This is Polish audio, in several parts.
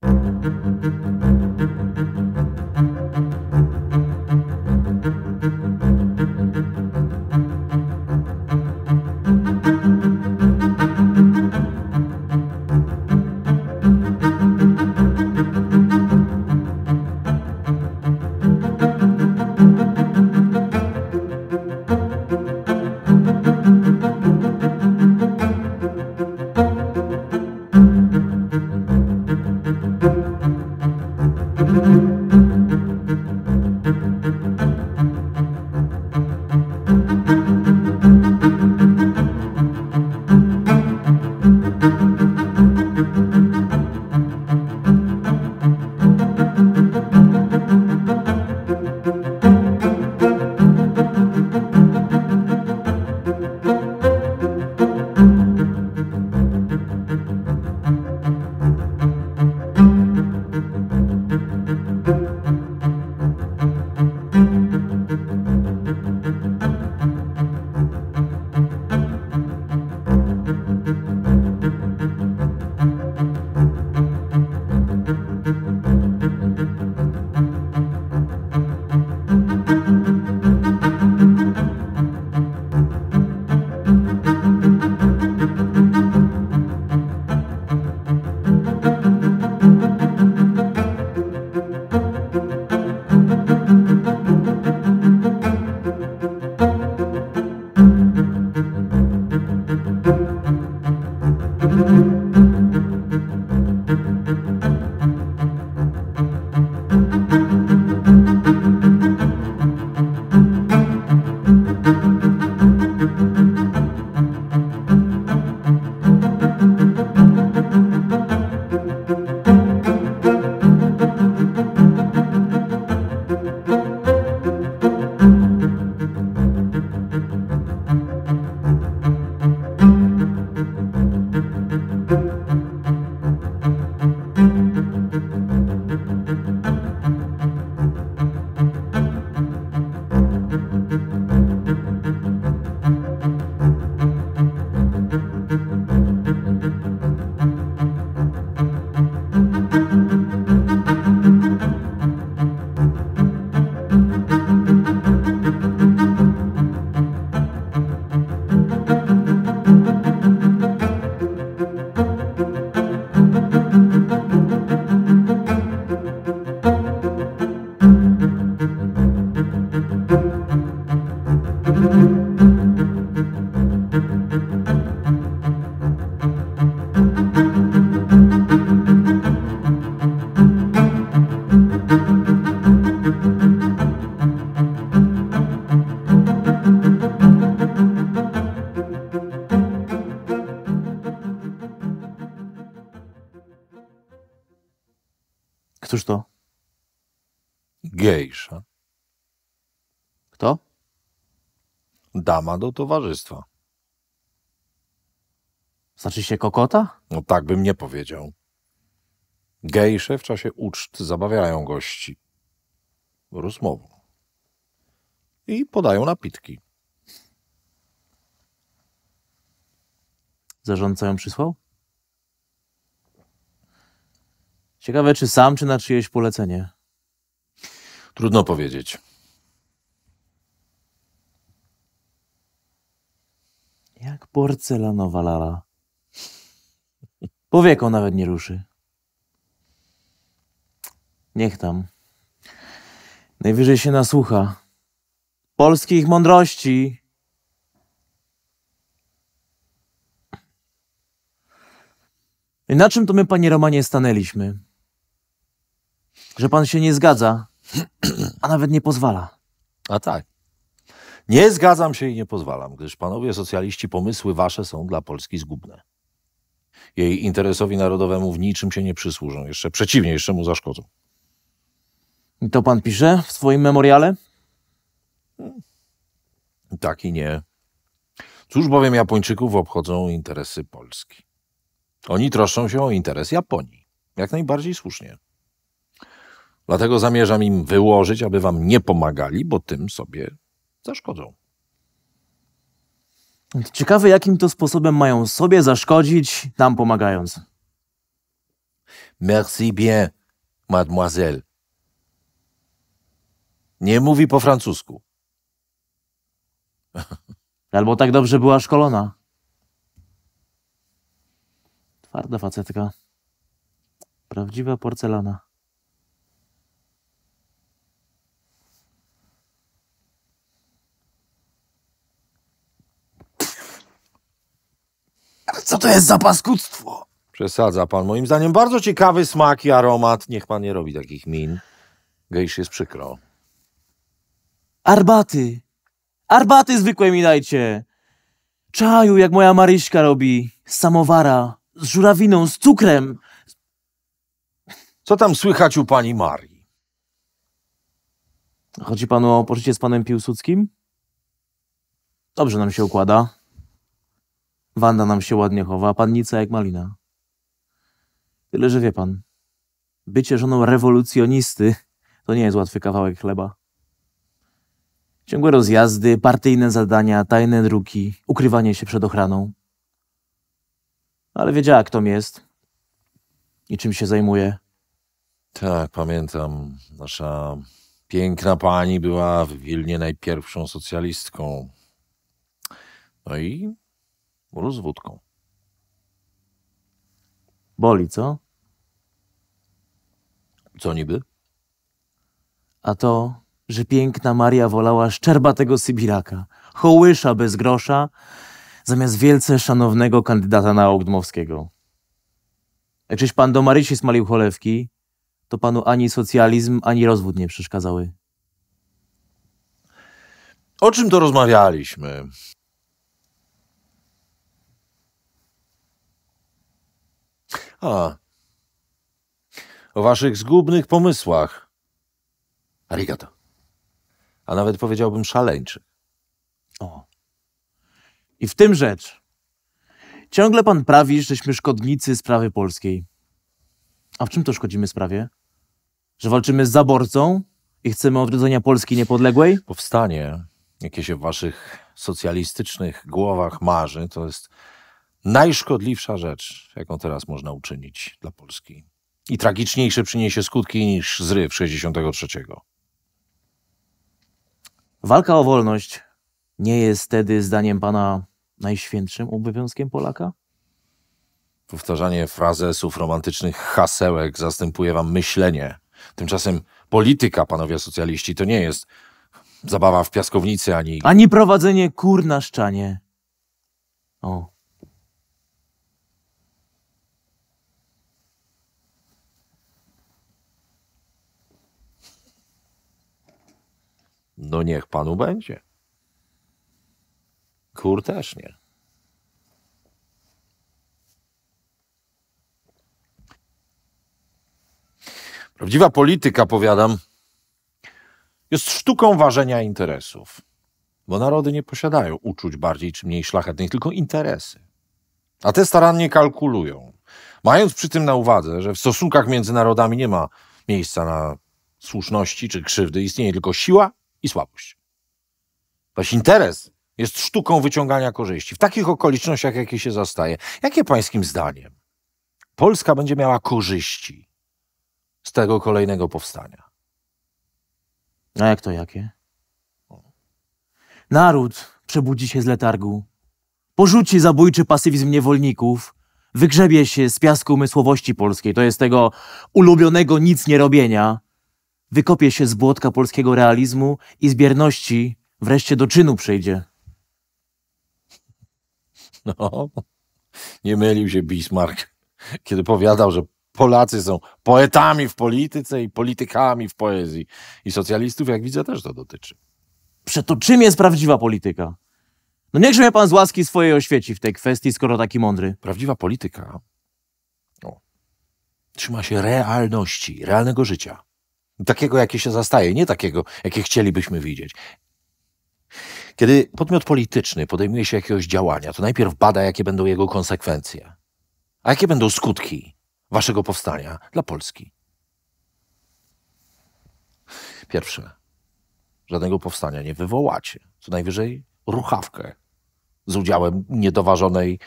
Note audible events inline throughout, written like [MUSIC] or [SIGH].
Thank you. Dama do towarzystwa. Znaczy się kokota? No tak bym nie powiedział. Gejsze w czasie uczt zabawiają gości rozmową i podają napitki. Zarządca ją przysłał? Ciekawe, czy sam, czy na czyjeś polecenie. Trudno powiedzieć. Jak porcelanowa lala. Powieką nawet nie ruszy. Niech tam. Najwyżej się nasłucha. Polskich mądrości. I na czym to my, panie Romanie, stanęliśmy? Że pan się nie zgadza, a nawet nie pozwala. A tak. Nie zgadzam się i nie pozwalam, gdyż panowie socjaliści pomysły wasze są dla Polski zgubne. Jej interesowi narodowemu w niczym się nie przysłużą, jeszcze przeciwnie, jeszcze mu zaszkodzą. I to pan pisze w swoim memoriale? Hmm. Tak i nie. Cóż bowiem Japończyków obchodzą interesy Polski? Oni troszczą się o interes Japonii. Jak najbardziej słusznie. Dlatego zamierzam im wyłożyć, aby wam nie pomagali, bo tym sobie zaszkodzą. Ciekawe, jakim to sposobem mają sobie zaszkodzić, nam pomagając. Merci bien, mademoiselle. Nie mówi po francusku. [LAUGHS] Albo tak dobrze była szkolona. Twarda facetka. Prawdziwa porcelana. Co to jest za paskudztwo? Przesadza pan. Moim zdaniem bardzo ciekawy smak i aromat. Niech pan nie robi takich min. Gejsz jest przykro. Arbaty. Arbaty zwykłe mi dajcie. Czaju, jak moja Maryśka robi. Z samowara. Z żurawiną, z cukrem. Co tam słychać u pani Marii? Chodzi panu o pożycie z panem Piłsudskim? Dobrze nam się układa. Wanda nam się ładnie chowa, a pannica jak malina. Tyle, że wie pan, bycie żoną rewolucjonisty to nie jest łatwy kawałek chleba. Ciągłe rozjazdy, partyjne zadania, tajne druki, ukrywanie się przed ochraną. Ale wiedziała, kto mi jest i czym się zajmuje. Tak, pamiętam. Nasza piękna pani była w Wilnie najpierwszą socjalistką. No i Rozwódką. Boli, co? Co niby? A to, że piękna Maria wolała szczerbatego Sybiraka, hołysza bez grosza, zamiast wielce szanownego kandydata na Dmowskiego. Jak czyś pan do Marysi smalił cholewki, to panu ani socjalizm, ani rozwód nie przeszkadzały. O czym to rozmawialiśmy? A. O waszych zgubnych pomysłach. Arigato. A nawet powiedziałbym szaleńczy. O. I w tym rzecz. Ciągle pan prawi, żeśmy szkodnicy sprawy polskiej. A w czym to szkodzimy sprawie? Że walczymy z zaborcą i chcemy odrodzenia Polski niepodległej? Powstanie, jakie się w waszych socjalistycznych głowach marzy, to jest najszkodliwsza rzecz, jaką teraz można uczynić dla Polski. I tragiczniejsze przyniesie skutki niż zryw 63. Walka o wolność nie jest wtedy, zdaniem pana, najświętszym obowiązkiem Polaka? Powtarzanie frazesów, romantycznych hasełek zastępuje wam myślenie. Tymczasem polityka, panowie socjaliści, to nie jest zabawa w piaskownicy ani. Ani prowadzenie kur na szczanie. O. No niech panu będzie. Kur też nie. Prawdziwa polityka, powiadam, jest sztuką ważenia interesów, bo narody nie posiadają uczuć bardziej czy mniej szlachetnych, tylko interesy. A te starannie kalkulują, mając przy tym na uwadze, że w stosunkach między narodami nie ma miejsca na słuszności czy krzywdy, istnieje tylko siła i słabość. Wasz interes jest sztuką wyciągania korzyści. W takich okolicznościach, jakie się zastaje, jakie pańskim zdaniem Polska będzie miała korzyści z tego kolejnego powstania? A jak to jakie? Naród przebudzi się z letargu, porzuci zabójczy pasywizm niewolników, wygrzebie się z piasku umysłowości polskiej, to jest tego ulubionego nic nie robienia, wykopie się z błotka polskiego realizmu i zbierności, wreszcie do czynu przejdzie. No, nie mylił się Bismarck, kiedy powiadał, że Polacy są poetami w polityce i politykami w poezji. I socjalistów, jak widzę, też to dotyczy. Przeto czym jest prawdziwa polityka? No niechże mnie pan z łaski swojej oświeci w tej kwestii, skoro taki mądry. Prawdziwa polityka o, trzyma się realności, realnego życia. Takiego, jakie się zastaje, nie takiego, jakie chcielibyśmy widzieć. Kiedy podmiot polityczny podejmuje się jakiegoś działania, to najpierw bada, jakie będą jego konsekwencje. A jakie będą skutki waszego powstania dla Polski? Pierwsze, żadnego powstania nie wywołacie. Co najwyżej ruchawkę z udziałem niedoważonej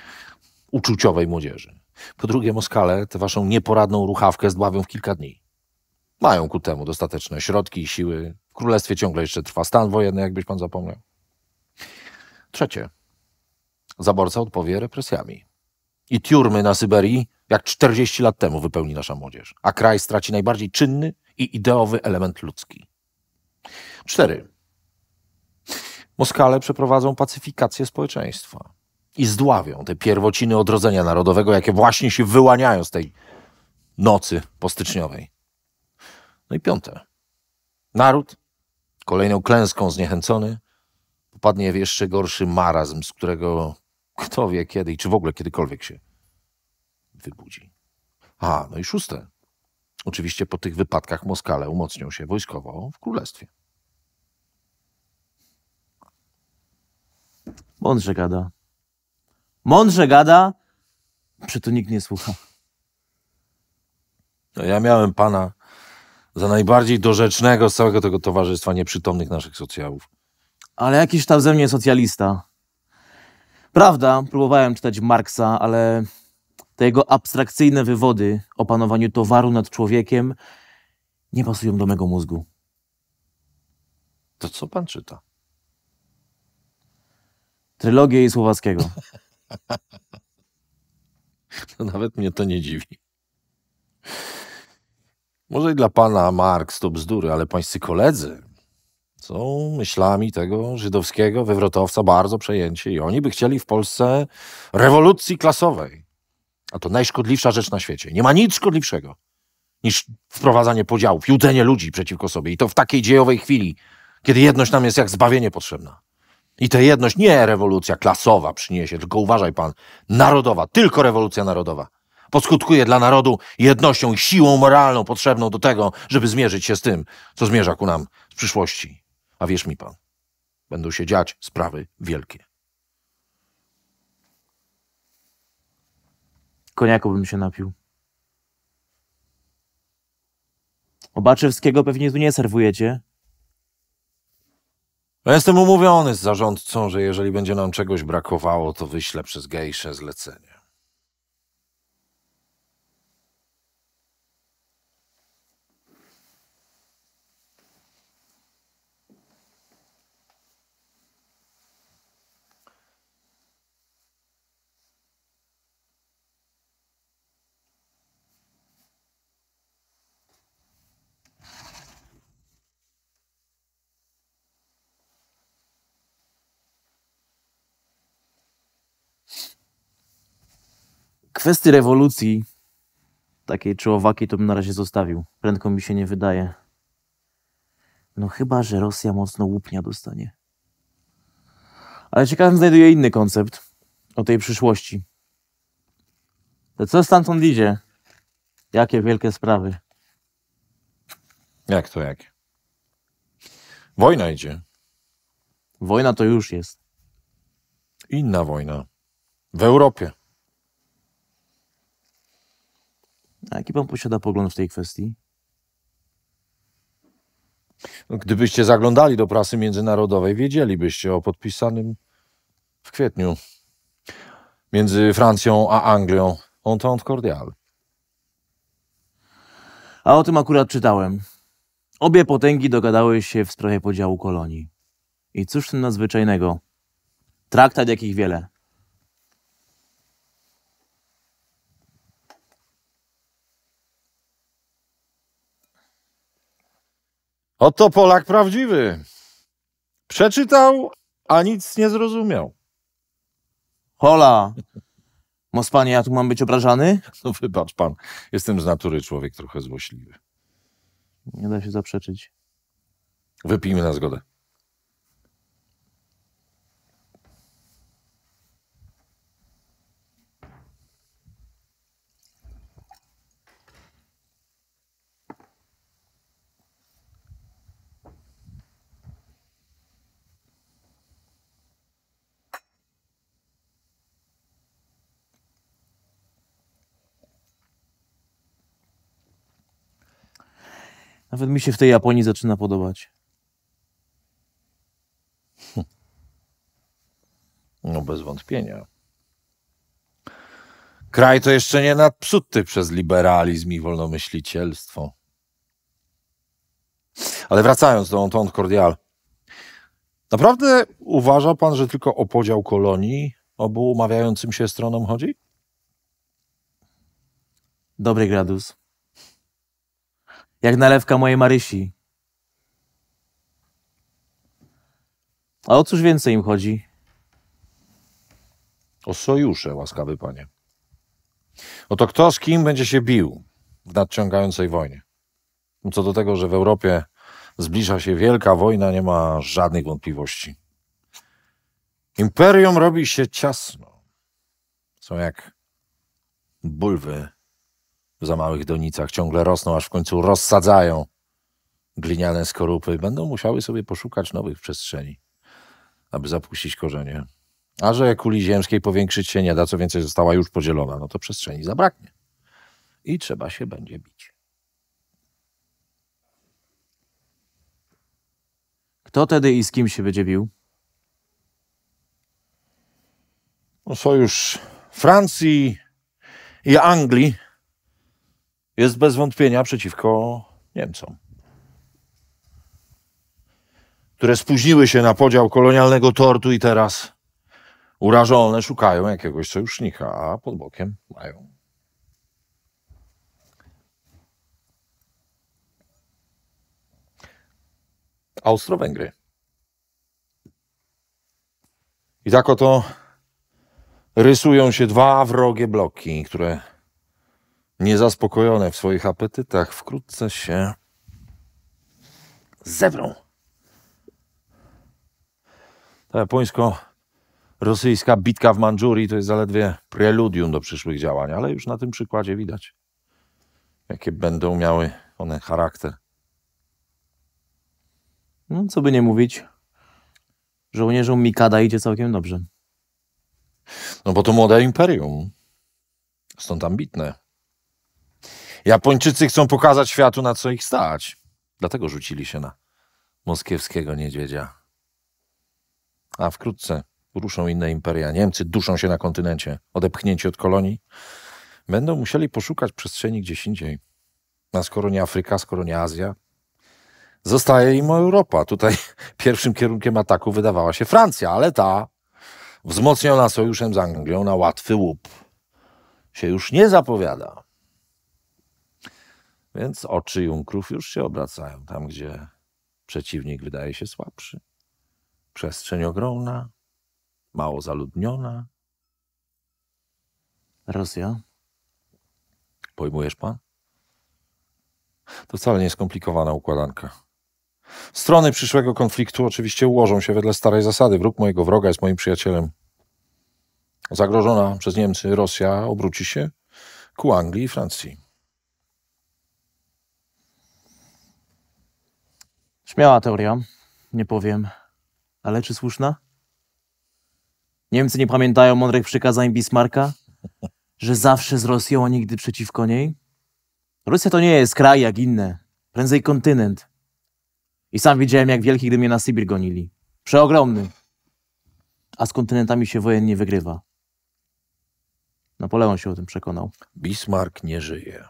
uczuciowej młodzieży. Po drugie, Moskale tę waszą nieporadną ruchawkę zdławią w kilka dni mają ku temu dostateczne środki i siły. W królestwie ciągle jeszcze trwa stan wojenny, jakbyś pan zapomniał. Trzecie. Zaborca odpowie represjami. I tiurmy na Syberii, jak 40 lat temu, wypełni nasza młodzież, a kraj straci najbardziej czynny i ideowy element ludzki. Cztery. Moskale przeprowadzą pacyfikację społeczeństwa i zdławią te pierwociny odrodzenia narodowego, jakie właśnie się wyłaniają z tej nocy postyczniowej. No i piąte. Naród, kolejną klęską zniechęcony, popadnie w jeszcze gorszy marazm, z którego kto wie kiedy i czy w ogóle kiedykolwiek się wybudzi. A, no i szóste. Oczywiście po tych wypadkach Moskale umocnią się wojskowo w królestwie. Mądrze gada. Mądrze gada, przy to nikt nie słucha. No ja miałem pana za najbardziej dorzecznego z całego tego towarzystwa nieprzytomnych naszych socjałów. Ale jakiś tam ze mnie socjalista. Prawda, próbowałem czytać Marksa, ale te jego abstrakcyjne wywody o panowaniu towaru nad człowiekiem nie pasują do mego mózgu. To co pan czyta? Trylogię jej słowackiego. no [LAUGHS] [LAUGHS] nawet mnie to nie dziwi. Może i dla pana Marks to bzdury, ale pańscy koledzy są myślami tego żydowskiego wywrotowca bardzo przejęci i oni by chcieli w Polsce rewolucji klasowej. A to najszkodliwsza rzecz na świecie. Nie ma nic szkodliwszego niż wprowadzanie podziałów, judzenie ludzi przeciwko sobie. I to w takiej dziejowej chwili, kiedy jedność nam jest jak zbawienie potrzebna. I tę jedność nie rewolucja klasowa przyniesie, tylko uważaj pan, narodowa, tylko rewolucja narodowa poskutkuje dla narodu jednością i siłą moralną potrzebną do tego, żeby zmierzyć się z tym, co zmierza ku nam w przyszłości. A wierz mi pan, będą się dziać sprawy wielkie. Koniaku bym się napił. Obaczewskiego pewnie tu nie serwujecie. No, jestem umówiony z zarządcą, że jeżeli będzie nam czegoś brakowało, to wyślę przez gejsze zlecenie. kwestii rewolucji takiej czy owakiej to bym na razie zostawił. Prędko mi się nie wydaje. No chyba, że Rosja mocno łupnia dostanie. Ale ciekawym znajduję inny koncept o tej przyszłości. To co stamtąd idzie? Jakie wielkie sprawy? Jak to jakie? Wojna idzie. Wojna to już jest. Inna wojna. W Europie. A jaki pan posiada pogląd w tej kwestii? No, gdybyście zaglądali do prasy międzynarodowej, wiedzielibyście o podpisanym w kwietniu między Francją a Anglią entente cordiale. A o tym akurat czytałem. Obie potęgi dogadały się w sprawie podziału kolonii. I cóż w tym nadzwyczajnego? Traktat jakich wiele. Oto Polak prawdziwy. Przeczytał, a nic nie zrozumiał. Hola! Mos panie, ja tu mam być obrażany? No wybacz pan, jestem z natury człowiek trochę złośliwy. Nie da się zaprzeczyć. Wypijmy na zgodę. Nawet mi się w tej Japonii zaczyna podobać. No bez wątpienia. Kraj to jeszcze nie nadpsuty przez liberalizm i wolnomyślicielstwo. Ale wracając do tą Cordial. Naprawdę uważa pan, że tylko o podział kolonii obu umawiającym się stronom chodzi? Dobry gradus jak nalewka mojej Marysi. A o cóż więcej im chodzi? O sojusze, łaskawy panie. O to, kto z kim będzie się bił w nadciągającej wojnie. Co do tego, że w Europie zbliża się wielka wojna, nie ma żadnych wątpliwości. Imperium robi się ciasno. Są jak bulwy w za małych donicach, ciągle rosną, aż w końcu rozsadzają gliniane skorupy. Będą musiały sobie poszukać nowych przestrzeni, aby zapuścić korzenie. A że kuli ziemskiej powiększyć się nie da, co więcej została już podzielona, no to przestrzeni zabraknie. I trzeba się będzie bić. Kto tedy i z kim się będzie bił? No, sojusz Francji i Anglii jest bez wątpienia przeciwko Niemcom, które spóźniły się na podział kolonialnego tortu i teraz urażone szukają jakiegoś sojusznika, a pod bokiem mają Austro-Węgry. I tak oto rysują się dwa wrogie bloki, które niezaspokojone w swoich apetytach, wkrótce się zewrą. Ta japońsko-rosyjska bitka w Mandżurii to jest zaledwie preludium do przyszłych działań, ale już na tym przykładzie widać, jakie będą miały one charakter. No, co by nie mówić, żołnierzom Mikada idzie całkiem dobrze. No bo to młode imperium. Stąd ambitne. Japończycy chcą pokazać światu, na co ich stać. Dlatego rzucili się na moskiewskiego niedźwiedzia. A wkrótce ruszą inne imperia. Niemcy duszą się na kontynencie, odepchnięci od kolonii. Będą musieli poszukać przestrzeni gdzieś indziej. A skoro nie Afryka, skoro nie Azja, zostaje im Europa. Tutaj [LAUGHS] pierwszym kierunkiem ataku wydawała się Francja, ale ta wzmocniona sojuszem z Anglią na łatwy łup się już nie zapowiada. Więc oczy junkrów już się obracają tam, gdzie przeciwnik wydaje się słabszy. Przestrzeń ogromna, mało zaludniona. Rosja? Pojmujesz pan? To wcale nie skomplikowana układanka. Strony przyszłego konfliktu oczywiście ułożą się wedle starej zasady. Wróg mojego wroga jest moim przyjacielem. Zagrożona przez Niemcy Rosja obróci się ku Anglii i Francji. Śmiała teoria, nie powiem. Ale czy słuszna? Niemcy nie pamiętają mądrych przykazań Bismarka, że zawsze z Rosją, a nigdy przeciwko niej? Rosja to nie jest kraj jak inne, prędzej kontynent. I sam widziałem, jak wielki, gdy mnie na Sybir gonili. Przeogromny. A z kontynentami się wojen nie wygrywa. Napoleon się o tym przekonał. Bismarck nie żyje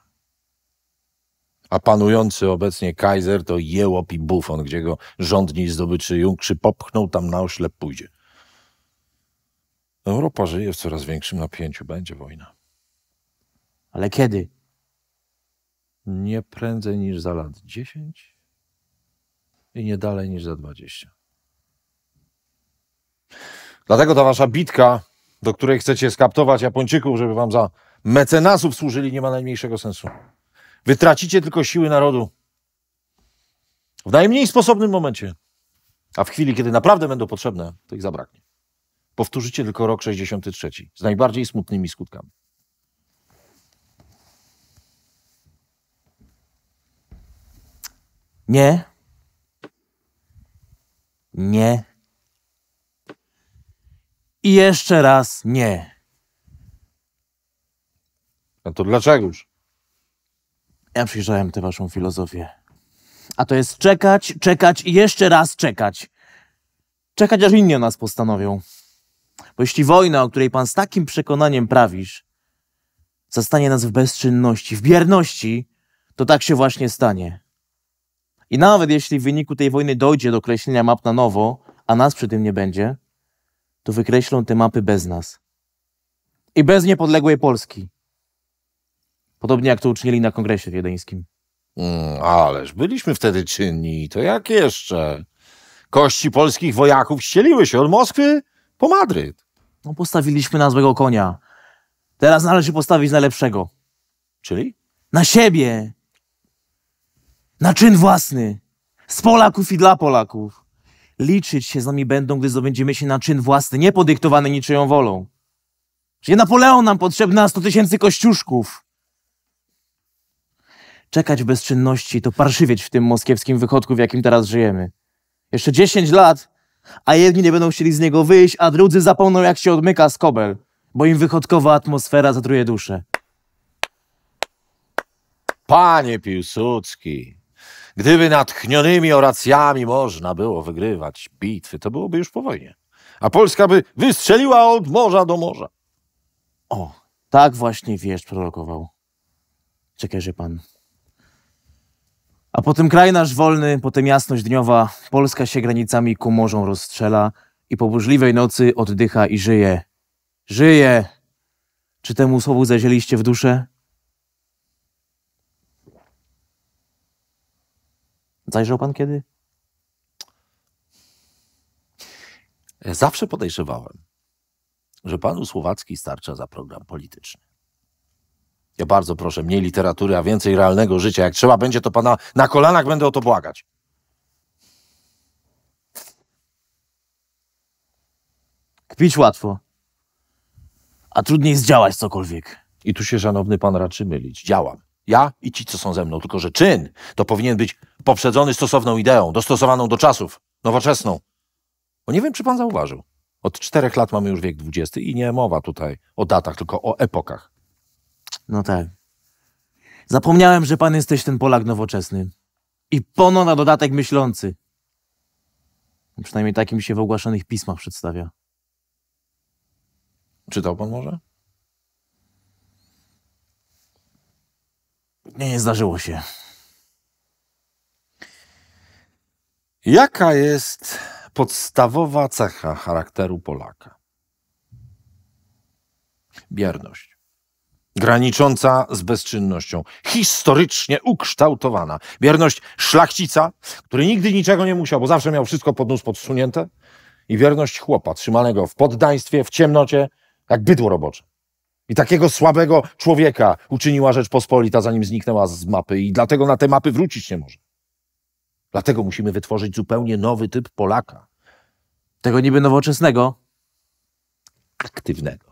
a panujący obecnie Kaiser to jełop i bufon, gdzie go rządni zdobyczy Junkrzy popchnął, tam na oślep pójdzie. Europa żyje w coraz większym napięciu. Będzie wojna. Ale kiedy? Nie prędzej niż za lat 10 i nie dalej niż za 20. Dlatego ta wasza bitka, do której chcecie skaptować Japończyków, żeby wam za mecenasów służyli, nie ma najmniejszego sensu. Wytracicie tylko siły narodu. W najmniej sposobnym momencie. A w chwili, kiedy naprawdę będą potrzebne, to ich zabraknie. Powtórzycie tylko rok 63 z najbardziej smutnymi skutkami. Nie. Nie. I jeszcze raz nie. No to dlaczegoż? Ja przyjrzałem tę waszą filozofię. A to jest czekać, czekać i jeszcze raz czekać. Czekać, aż inni o nas postanowią. Bo jeśli wojna, o której pan z takim przekonaniem prawisz, zastanie nas w bezczynności, w bierności, to tak się właśnie stanie. I nawet jeśli w wyniku tej wojny dojdzie do kreślenia map na nowo, a nas przy tym nie będzie, to wykreślą te mapy bez nas. I bez niepodległej Polski. Podobnie jak to uczynili na kongresie wiedeńskim. Mm, ależ byliśmy wtedy czynni, to jak jeszcze? Kości polskich wojaków ścieliły się od Moskwy po Madryt. No postawiliśmy na złego konia. Teraz należy postawić najlepszego. Czyli? Na siebie. Na czyn własny. Z Polaków i dla Polaków. Liczyć się z nami będą, gdy zdobędziemy się na czyn własny, nie podyktowany niczyją wolą. Że Napoleon nam potrzebna 100 tysięcy kościuszków. Czekać w bezczynności to parszywieć w tym moskiewskim wychodku, w jakim teraz żyjemy. Jeszcze 10 lat, a jedni nie będą chcieli z niego wyjść, a drudzy zapomną, jak się odmyka skobel, bo im wychodkowa atmosfera zatruje duszę. Panie Piłsudski, gdyby natchnionymi oracjami można było wygrywać bitwy, to byłoby już po wojnie. A Polska by wystrzeliła od morza do morza. O, tak właśnie wiesz prorokował. Czekajże pan. A potem kraj nasz wolny, potem jasność dniowa, Polska się granicami ku morzom rozstrzela i po burzliwej nocy oddycha i żyje. Żyje! Czy temu słowu zazieliście w duszę? Zajrzał pan kiedy? Zawsze podejrzewałem, że panu Słowacki starcza za program polityczny. Ja bardzo proszę, mniej literatury, a więcej realnego życia. Jak trzeba będzie, to pana na kolanach będę o to błagać. Kpić łatwo, a trudniej zdziałać cokolwiek. I tu się, szanowny pan, raczy mylić. Działam. Ja i ci, co są ze mną. Tylko, że czyn to powinien być poprzedzony stosowną ideą, dostosowaną do czasów, nowoczesną. Bo nie wiem, czy pan zauważył. Od czterech lat mamy już wiek XX i nie mowa tutaj o datach, tylko o epokach. No tak. Zapomniałem, że pan jesteś ten Polak nowoczesny. I pono na dodatek myślący. Przynajmniej takim się w ogłaszanych pismach przedstawia. Czytał pan może? Nie, nie zdarzyło się. Jaka jest podstawowa cecha charakteru Polaka? Bierność granicząca z bezczynnością, historycznie ukształtowana. Wierność szlachcica, który nigdy niczego nie musiał, bo zawsze miał wszystko pod nóż podsunięte, i wierność chłopa, trzymanego w poddaństwie, w ciemnocie, jak bydło robocze. I takiego słabego człowieka uczyniła Rzeczpospolita, zanim zniknęła z mapy, i dlatego na te mapy wrócić nie może. Dlatego musimy wytworzyć zupełnie nowy typ Polaka. Tego niby nowoczesnego, aktywnego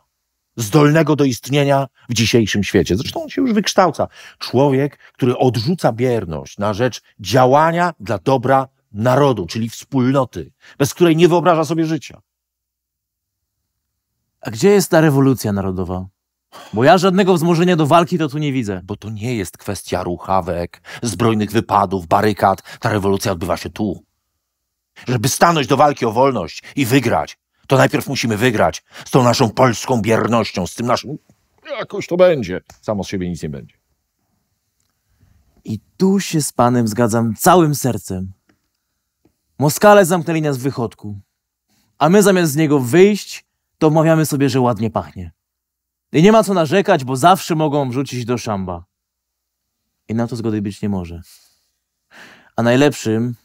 zdolnego do istnienia w dzisiejszym świecie. Zresztą on się już wykształca. Człowiek, który odrzuca bierność na rzecz działania dla dobra narodu, czyli wspólnoty, bez której nie wyobraża sobie życia. A gdzie jest ta rewolucja narodowa? Bo ja żadnego wzmożenia do walki to tu nie widzę. Bo to nie jest kwestia ruchawek, zbrojnych wypadów, barykad. Ta rewolucja odbywa się tu. Żeby stanąć do walki o wolność i wygrać, to najpierw musimy wygrać z tą naszą polską biernością, z tym naszym. Jakoś to będzie. Samo z siebie nic nie będzie. I tu się z panem zgadzam całym sercem. Moskale zamknęli nas w wychodku, a my zamiast z niego wyjść, to wmawiamy sobie, że ładnie pachnie. I nie ma co narzekać, bo zawsze mogą wrzucić do szamba. I na to zgody być nie może. A najlepszym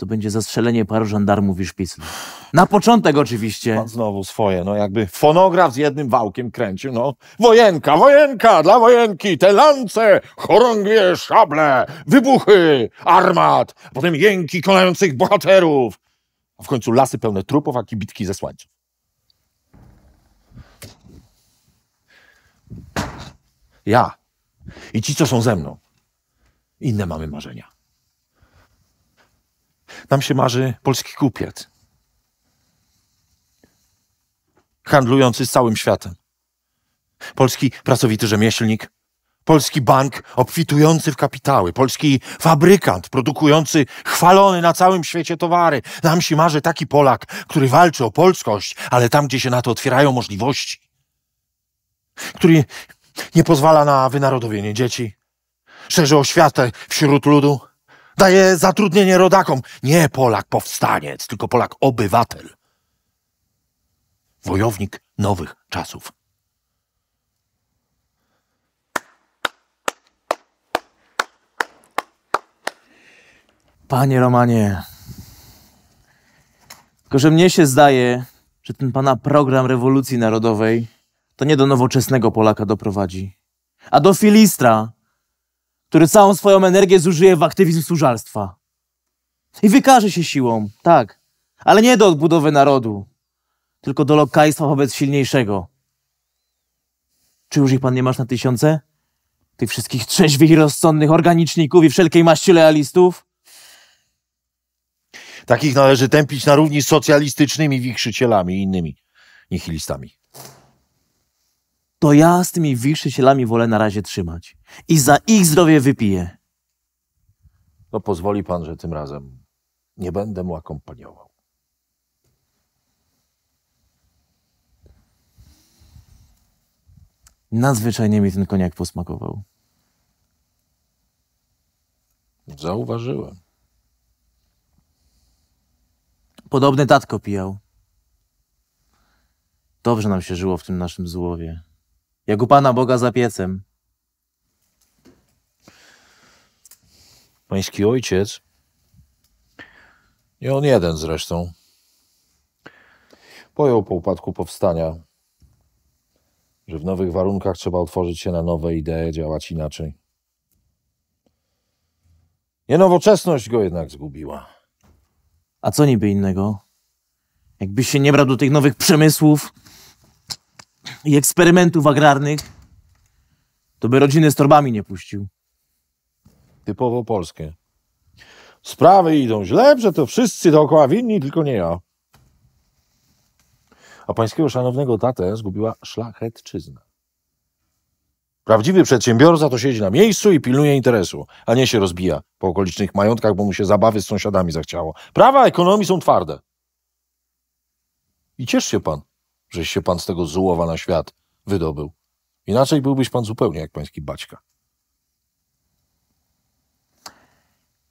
to będzie zastrzelenie paru żandarmów i szpicli. Na początek oczywiście. Pan no, znowu swoje, no jakby fonograf z jednym wałkiem kręcił, no. Wojenka, wojenka, dla wojenki, te lance, chorągwie, szable, wybuchy, armat, potem jęki konających bohaterów. A w końcu lasy pełne trupów, a kibitki ze słońcem. Ja i ci, co są ze mną, inne mamy marzenia. Nam się marzy polski kupiec. Handlujący z całym światem. Polski pracowity rzemieślnik. Polski bank obfitujący w kapitały. Polski fabrykant produkujący chwalony na całym świecie towary. Nam się marzy taki Polak, który walczy o polskość, ale tam, gdzie się na to otwierają możliwości. Który nie pozwala na wynarodowienie dzieci, szerzy oświatę wśród ludu, daje zatrudnienie rodakom. Nie Polak powstaniec, tylko Polak obywatel. Wojownik nowych czasów. Panie Romanie, tylko że mnie się zdaje, że ten pana program rewolucji narodowej to nie do nowoczesnego Polaka doprowadzi, a do filistra, który całą swoją energię zużyje w aktywizm służalstwa. I wykaże się siłą, tak, ale nie do odbudowy narodu, tylko do lokajstwa wobec silniejszego. Czy już ich pan nie masz na tysiące? Tych wszystkich trzeźwych i rozsądnych organiczników i wszelkiej maści lealistów? Takich należy tępić na równi z socjalistycznymi wichrzycielami i innymi nihilistami to ja z tymi wichrzycielami wolę na razie trzymać. I za ich zdrowie wypiję. No pozwoli pan, że tym razem nie będę mu akompaniował. Nadzwyczajnie mi ten koniak posmakował. Zauważyłem. Podobny tatko pijał. Dobrze nam się żyło w tym naszym złowie jak u Pana Boga za piecem. Pański ojciec, nie on jeden zresztą, pojął po upadku powstania, że w nowych warunkach trzeba otworzyć się na nowe idee, działać inaczej. Nie nowoczesność go jednak zgubiła. A co niby innego? Jakbyś się nie brał do tych nowych przemysłów, i eksperymentów agrarnych, to by rodziny z torbami nie puścił. Typowo polskie. Sprawy idą źle, że to wszyscy dookoła winni, tylko nie ja. A pańskiego szanownego tatę zgubiła szlachetczyzna. Prawdziwy przedsiębiorca to siedzi na miejscu i pilnuje interesu, a nie się rozbija po okolicznych majątkach, bo mu się zabawy z sąsiadami zachciało. Prawa ekonomii są twarde. I ciesz się pan żeś się pan z tego zułowa na świat wydobył. Inaczej byłbyś pan zupełnie jak pański baćka.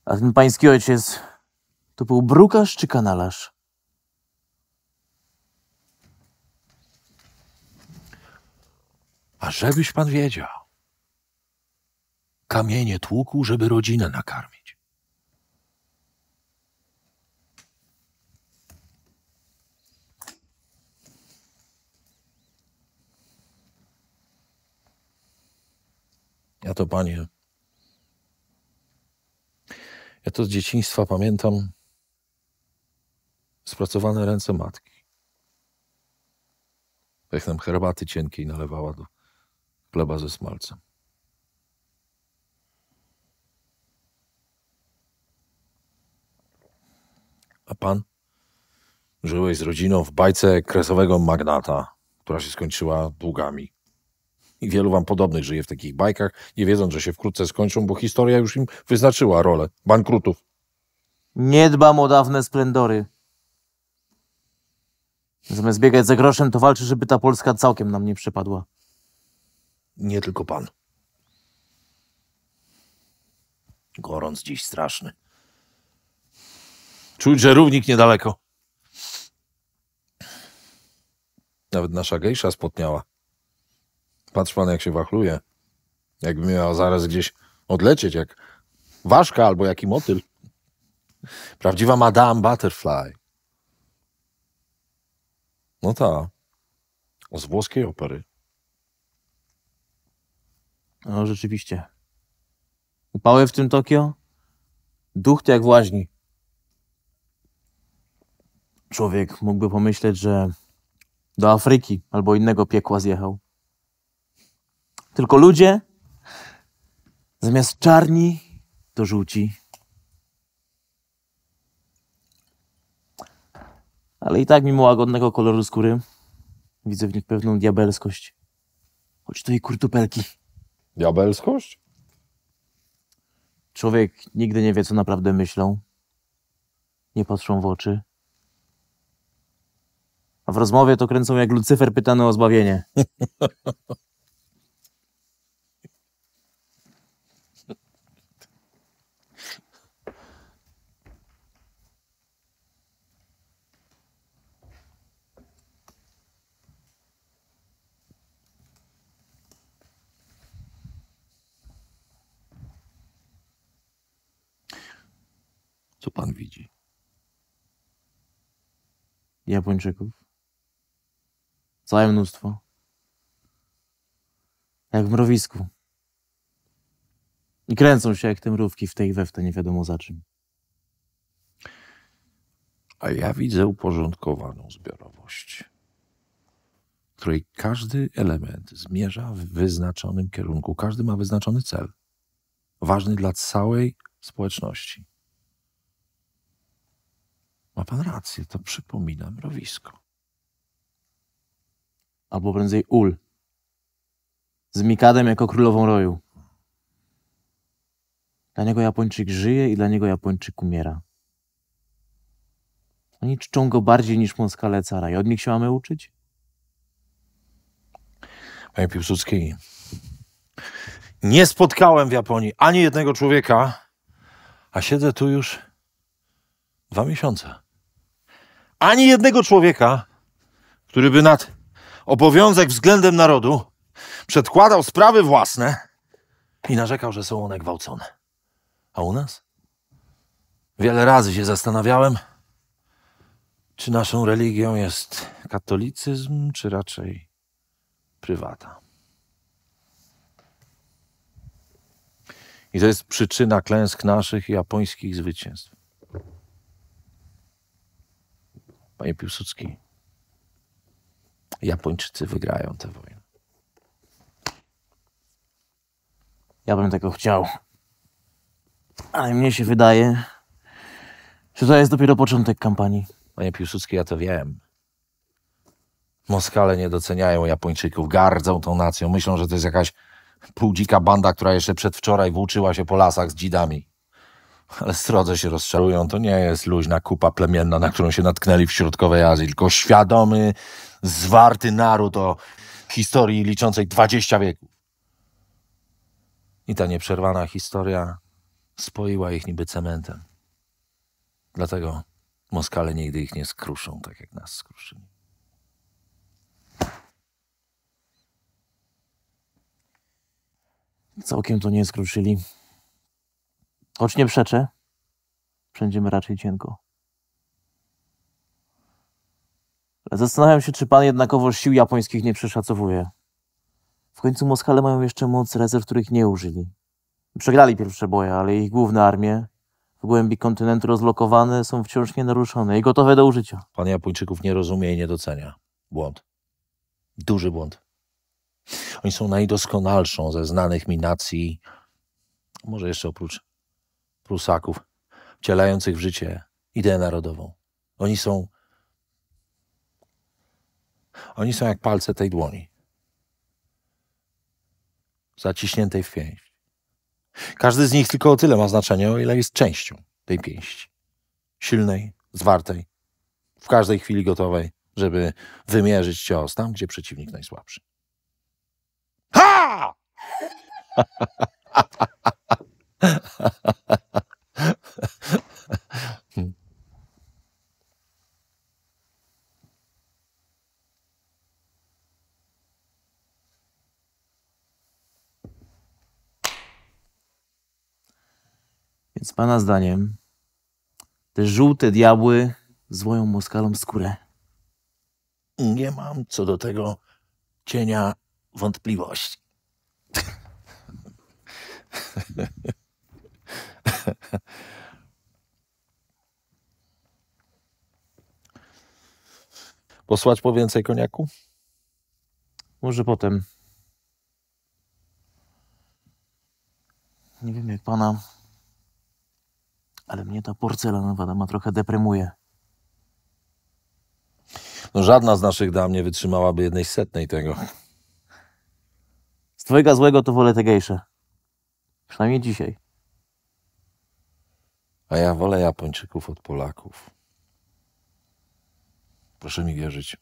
A ten pański ojciec to był brukarz czy kanalarz? A żebyś pan wiedział. Kamienie tłukł, żeby rodzinę nakarmić. Ja to, panie, ja to z dzieciństwa pamiętam spracowane ręce matki. Jak nam herbaty cienkiej nalewała do chleba ze smalcem. A pan? Żyłeś z rodziną w bajce kresowego magnata, która się skończyła długami i wielu wam podobnych żyje w takich bajkach, nie wiedząc, że się wkrótce skończą, bo historia już im wyznaczyła rolę bankrutów. Nie dbam o dawne splendory. Zamiast biegać za groszem, to walczy, żeby ta Polska całkiem nam nie przypadła. Nie tylko pan. Gorąc dziś straszny. Czuć, że równik niedaleko. Nawet nasza gejsza spotniała. Patrz pan, jak się wachluje. Jakby miała zaraz gdzieś odlecieć, jak ważka albo jaki motyl. Prawdziwa Madame Butterfly. No ta. Z włoskiej opery. No rzeczywiście. Upały w tym Tokio? Duch to jak w łaźni. Człowiek mógłby pomyśleć, że do Afryki albo innego piekła zjechał. Tylko ludzie zamiast czarni to żółci. Ale i tak mimo łagodnego koloru skóry widzę w nich pewną diabelskość. Choć to i kurtupelki. Diabelskość? Człowiek nigdy nie wie, co naprawdę myślą. Nie patrzą w oczy. A w rozmowie to kręcą jak Lucyfer pytany o zbawienie. [LAUGHS] Co pan widzi? Japończyków. Całe mnóstwo. Jak w mrowisku. I kręcą się jak te mrówki w tej wewte, nie wiadomo za czym. A ja widzę uporządkowaną zbiorowość, której każdy element zmierza w wyznaczonym kierunku. Każdy ma wyznaczony cel, ważny dla całej społeczności. Ma pan rację, to przypomina mrowisko. Albo prędzej ul. Z Mikadem jako królową roju. Dla niego Japończyk żyje i dla niego Japończyk umiera. Oni czczą go bardziej niż Moskale cara. I od nich się mamy uczyć? Panie Piłsudski, nie spotkałem w Japonii ani jednego człowieka, a siedzę tu już dwa miesiące ani jednego człowieka, który by nad obowiązek względem narodu przedkładał sprawy własne i narzekał, że są one gwałcone. A u nas? Wiele razy się zastanawiałem, czy naszą religią jest katolicyzm, czy raczej prywata. I to jest przyczyna klęsk naszych i japońskich zwycięstw. Panie Piłsudski, Japończycy wygrają tę wojnę. Ja bym tego chciał. Ale mnie się wydaje, że to jest dopiero początek kampanii. Panie Piłsudski, ja to wiem. Moskale nie doceniają Japończyków, gardzą tą nacją. Myślą, że to jest jakaś półdzika banda, która jeszcze przedwczoraj włóczyła się po lasach z dzidami ale srodze się rozczarują. To nie jest luźna kupa plemienna, na którą się natknęli w środkowej Azji, tylko świadomy, zwarty naród o historii liczącej 20 wieków. I ta nieprzerwana historia spoiła ich niby cementem. Dlatego Moskale nigdy ich nie skruszą, tak jak nas skruszyli. Całkiem to nie skruszyli. Choć nie przeczę, przędziemy raczej cienko. Zastanawiam się, czy pan jednakowo sił japońskich nie przeszacowuje. W końcu Moskale mają jeszcze moc rezerw, których nie użyli. Przegrali pierwsze boje, ale ich główne armie w głębi kontynentu rozlokowane są wciąż nienaruszone i gotowe do użycia. Pan Japończyków nie rozumie i nie docenia. Błąd. Duży błąd. Oni są najdoskonalszą ze znanych mi nacji, może jeszcze oprócz Prusaków wcielających w życie ideę narodową. Oni są. Oni są jak palce tej dłoni, zaciśniętej w pięść. Każdy z nich tylko o tyle ma znaczenie, o ile jest częścią tej pięści. Silnej, zwartej, w każdej chwili gotowej, żeby wymierzyć cios tam, gdzie przeciwnik najsłabszy. Ha! [LAUGHS] Więc Pana zdaniem te żółte diabły złoją Moskalom skórę? Nie mam co do tego cienia wątpliwości. [LAUGHS] Posłać po więcej koniaku? Może potem. Nie wiem jak pana ale mnie ta porcelanowa dama trochę deprymuje. No żadna z naszych dam nie wytrzymałaby jednej setnej tego. Z twojego złego to wolę tegejsze. Przynajmniej dzisiaj. A ja wolę Japończyków od Polaków. Proszę mi wierzyć.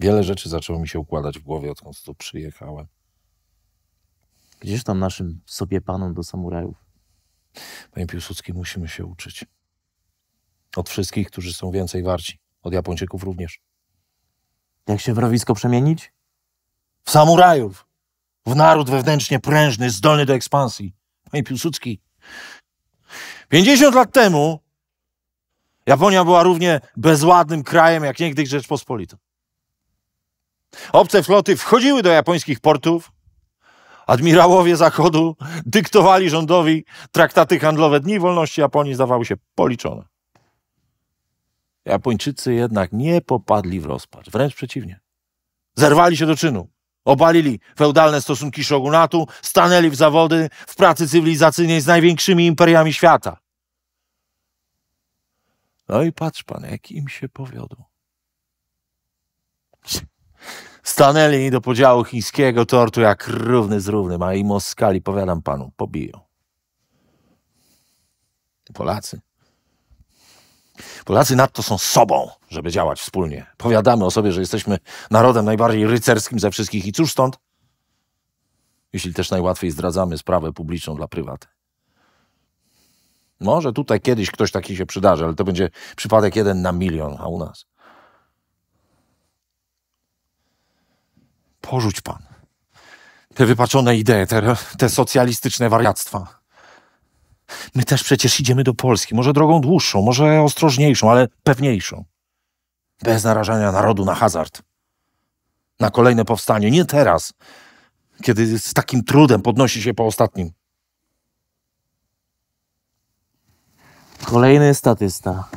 Wiele rzeczy zaczęło mi się układać w głowie, odkąd tu przyjechałem. Gdzież tam naszym sobie panom do samurajów? Panie Piłsudski, musimy się uczyć. Od wszystkich, którzy są więcej warci. Od Japończyków również. Jak się wrowisko przemienić? W samurajów. W naród wewnętrznie prężny, zdolny do ekspansji. Panie Piłsudski, 50 lat temu Japonia była równie bezładnym krajem jak niegdyś Rzeczpospolita. Obce floty wchodziły do japońskich portów, Admirałowie Zachodu dyktowali rządowi traktaty handlowe. Dni wolności Japonii zdawały się policzone. Japończycy jednak nie popadli w rozpacz, wręcz przeciwnie. Zerwali się do czynu, obalili feudalne stosunki szogunatu, stanęli w zawody w pracy cywilizacyjnej z największymi imperiami świata. No i patrz pan, jak im się powiodło. Stanęli do podziału chińskiego tortu jak równy z równym, a i Moskali, powiadam panu, pobiją. Polacy. Polacy nadto są sobą, żeby działać wspólnie. Powiadamy o sobie, że jesteśmy narodem najbardziej rycerskim ze wszystkich i cóż stąd? Jeśli też najłatwiej zdradzamy sprawę publiczną dla prywaty. Może tutaj kiedyś ktoś taki się przydarzy, ale to będzie przypadek jeden na milion, a u nas Porzuć pan te wypaczone idee, te, te socjalistyczne wariactwa. My też przecież idziemy do Polski, może drogą dłuższą, może ostrożniejszą, ale pewniejszą. Bez narażania narodu na hazard, na kolejne powstanie. Nie teraz, kiedy z takim trudem podnosi się po ostatnim. Kolejny statysta.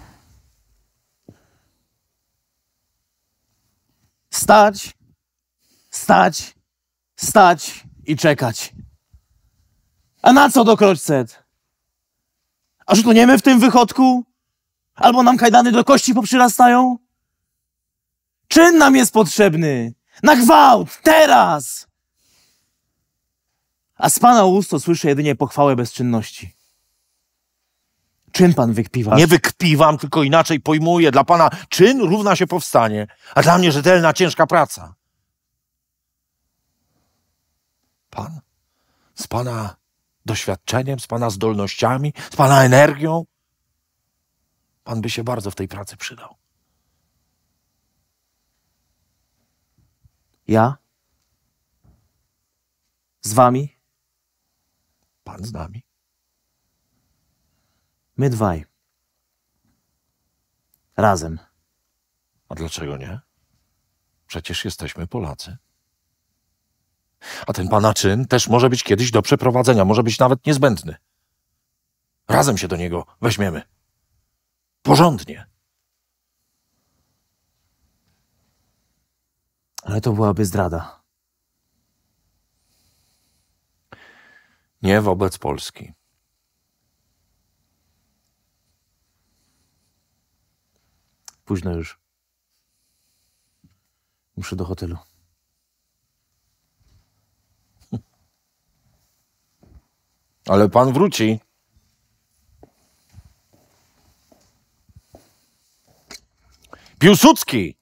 Stać! stać, stać i czekać. A na co dokroć set? nie szutniemy w tym wychodku? Albo nam kajdany do kości poprzyrastają? Czyn nam jest potrzebny! Na gwałt! Teraz! A z pana ust to słyszę jedynie pochwałę bezczynności. Czyn pan wykpiwa. Nie wykpiwam, tylko inaczej pojmuję. Dla pana czyn równa się powstanie, a dla mnie rzetelna, ciężka praca. Pan? Z Pana doświadczeniem, z Pana zdolnościami, z Pana energią? Pan by się bardzo w tej pracy przydał. Ja? Z wami? Pan z nami. My dwaj. Razem. A dlaczego nie? Przecież jesteśmy Polacy. A ten pana czyn też może być kiedyś do przeprowadzenia, może być nawet niezbędny. Razem się do niego weźmiemy. Porządnie. Ale to byłaby zdrada. Nie wobec Polski. Późno już. Muszę do hotelu. Ale pan wróci. Piłsudski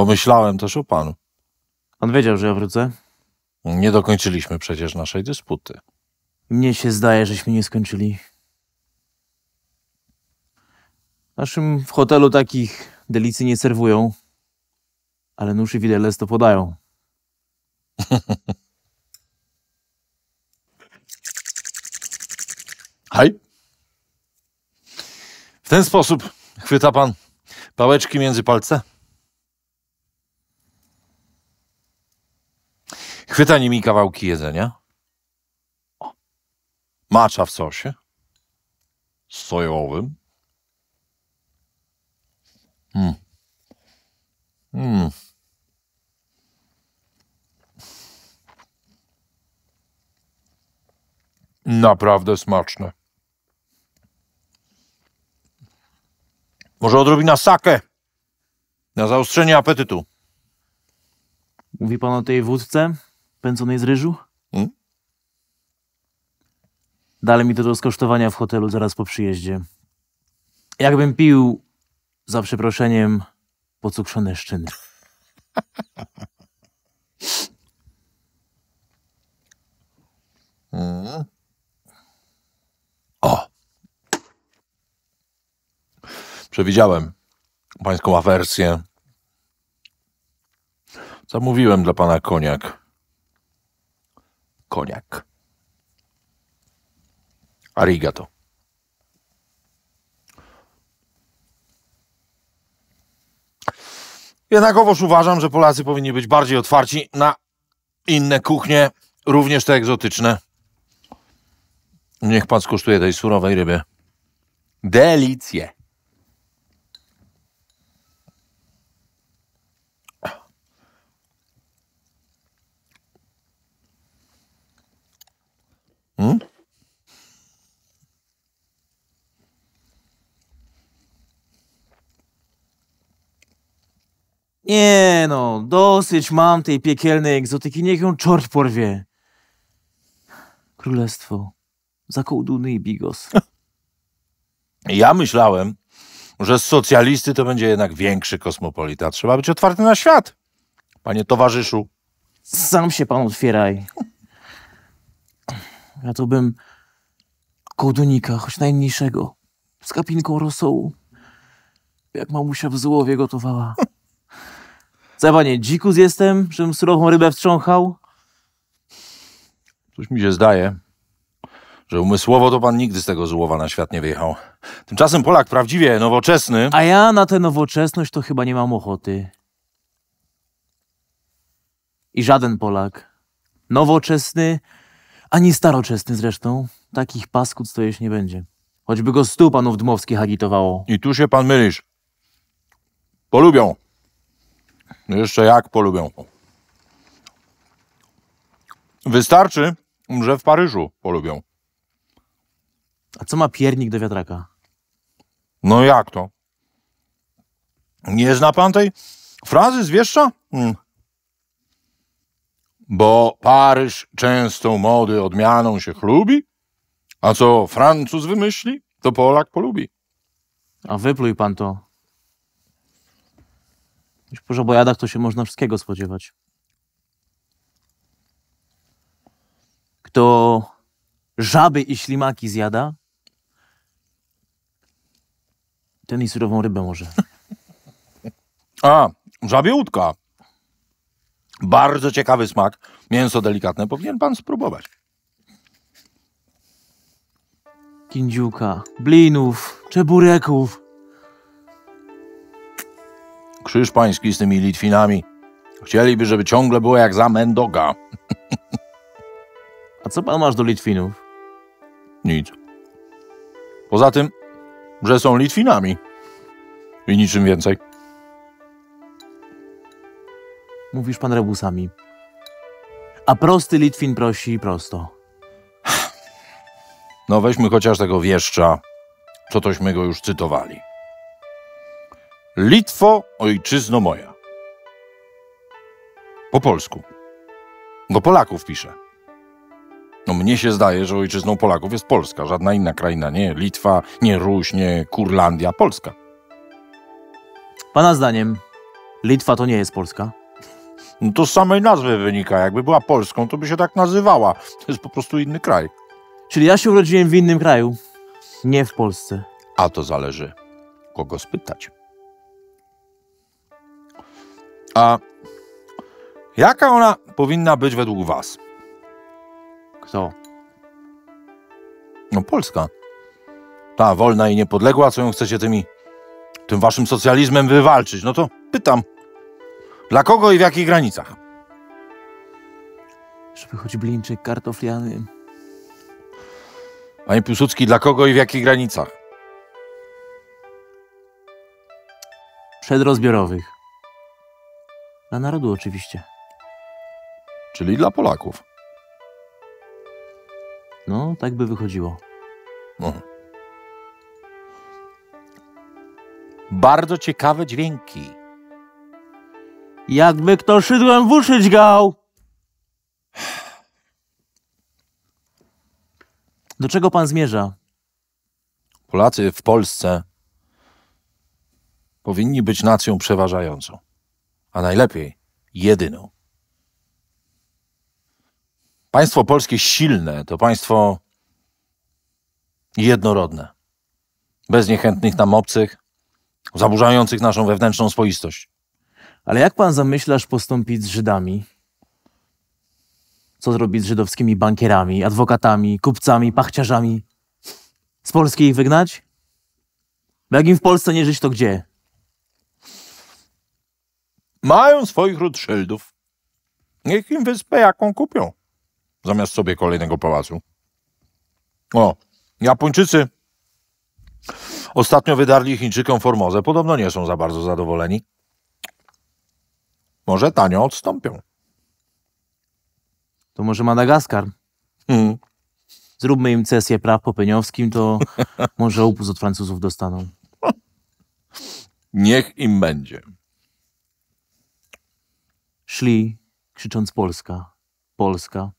Pomyślałem też o panu. On wiedział, że ja wrócę? Nie dokończyliśmy przecież naszej dysputy. Mnie się zdaje, żeśmy nie skończyli. W naszym w hotelu takich delicy nie serwują, ale nóż i widelec to podają. Haj. [LAUGHS] W ten sposób chwyta pan pałeczki między palce? Chwyta nimi kawałki jedzenia. Macza w sosie. Sojowym. Mm. Mm. Naprawdę smaczne. Może odrobina sake na zaostrzenie apetytu. Mówi pan o tej wódce? pędzonej z ryżu? Hmm? mi to do skosztowania w hotelu zaraz po przyjeździe. Jakbym pił, za przeproszeniem, pocukrzone szczyny. [LAUGHS] Hmm. O! Przewidziałem pańską awersję. Zamówiłem dla pana koniak koniak. Arigato. Jednakowoż uważam, że Polacy powinni być bardziej otwarci na inne kuchnie, również te egzotyczne. Niech pan skosztuje tej surowej ryby. Delicje. Hmm? Nie no, dosyć mam tej piekielnej egzotyki, niech ją czort porwie. Królestwo, zakołduny i bigos. [LAUGHS] Ja myślałem, że z socjalisty to będzie jednak większy kosmopolita. Trzeba być otwarty na świat, panie towarzyszu. Sam się pan otwieraj. [LAUGHS] Ja to bym kołdunika, choć najmniejszego, z kapinką rosołu, jak mamusia w złowie gotowała. [LAUGHS] Za panie, dzikus jestem, żebym surową rybę wstrząchał? Coś mi się zdaje, że umysłowo to pan nigdy z tego złowa na świat nie wyjechał. Tymczasem Polak prawdziwie nowoczesny... A ja na tę nowoczesność to chyba nie mam ochoty. I żaden Polak. Nowoczesny ani staroczesny zresztą. Takich paskud stojeć nie będzie. Choćby go stu panów dmowskich agitowało. I tu się pan mylisz. Polubią. No jeszcze jak polubią. Wystarczy, że w Paryżu polubią. A co ma piernik do wiatraka? No jak to? Nie zna pan tej frazy z wieszcza? Hmm bo Paryż częstą mody odmianą się chlubi, a co Francuz wymyśli, to Polak polubi. A wypluj pan to. Już po żabojadach to się można wszystkiego spodziewać. Kto żaby i ślimaki zjada, ten i surową rybę może. [LAUGHS] A, żabie łódka. Bardzo ciekawy smak. Mięso delikatne. Powinien pan spróbować. Kindziuka, blinów, czebureków. Krzyż pański z tymi Litwinami. Chcieliby, żeby ciągle było jak za Mendoga. [LAUGHS] A co pan masz do Litwinów? Nic. Poza tym, że są Litwinami. I niczym więcej. Mówisz pan rebusami. A prosty Litwin prosi prosto. No weźmy chociaż tego wieszcza, co tośmy go już cytowali. Litwo, ojczyzno moja. Po polsku. Do Polaków pisze. No mnie się zdaje, że ojczyzną Polaków jest Polska, żadna inna kraina, nie Litwa, nie Ruś, nie Kurlandia, Polska. Pana zdaniem, Litwa to nie jest Polska? No to z samej nazwy wynika. Jakby była Polską, to by się tak nazywała. To jest po prostu inny kraj. Czyli ja się urodziłem w innym kraju, nie w Polsce. A to zależy, kogo spytać. A jaka ona powinna być według Was? Kto? No Polska. Ta wolna i niepodległa, co ją chcecie tymi, tym waszym socjalizmem wywalczyć. No to pytam, dla kogo i w jakich granicach? Żeby choć blinczyk kartofliany. Panie Piłsudski, dla kogo i w jakich granicach? Przedrozbiorowych. Dla narodu oczywiście. Czyli dla Polaków. No, tak by wychodziło. No. Bardzo ciekawe dźwięki. Jakby kto szydłem w uszy dźgał. Do czego pan zmierza? Polacy w Polsce powinni być nacją przeważającą, a najlepiej jedyną. Państwo polskie silne to państwo jednorodne, bez niechętnych nam obcych, zaburzających naszą wewnętrzną swoistość. Ale jak pan zamyślasz postąpić z Żydami? Co zrobić z żydowskimi bankierami, adwokatami, kupcami, pachciarzami? Z Polski ich wygnać? Bo jak im w Polsce nie żyć, to gdzie? Mają swoich Rutszyldów. Niech im wyspę jaką kupią. Zamiast sobie kolejnego pałacu. O, Japończycy ostatnio wydarli Chińczykom Formozę. Podobno nie są za bardzo zadowoleni. Może tanio odstąpią. To może Madagaskar. Hmm. Zróbmy im cesję praw popeniowskim, to [LAUGHS] może upust od Francuzów dostaną. Niech im będzie. Szli, krzycząc Polska, Polska.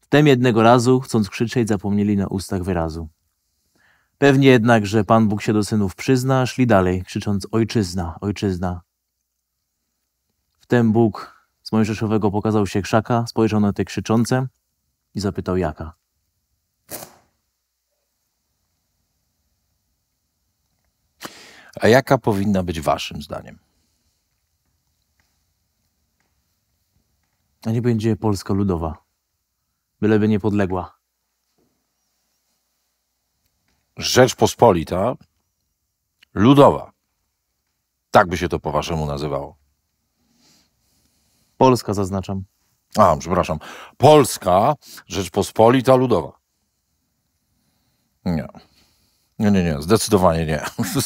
Wtem jednego razu, chcąc krzyczeć, zapomnieli na ustach wyrazu. Pewnie jednak, że Pan Bóg się do synów przyzna, szli dalej, krzycząc ojczyzna, ojczyzna. Wtem Bóg z Mojżeszowego pokazał się krzaka, spojrzał na te krzyczące i zapytał jaka. A jaka powinna być waszym zdaniem? A nie będzie Polska Ludowa, byleby niepodległa. Rzeczpospolita Ludowa. Tak by się to po waszemu nazywało. Polska zaznaczam. A, przepraszam. Polska, Rzeczpospolita Ludowa. Nie. Nie, nie, nie, zdecydowanie nie.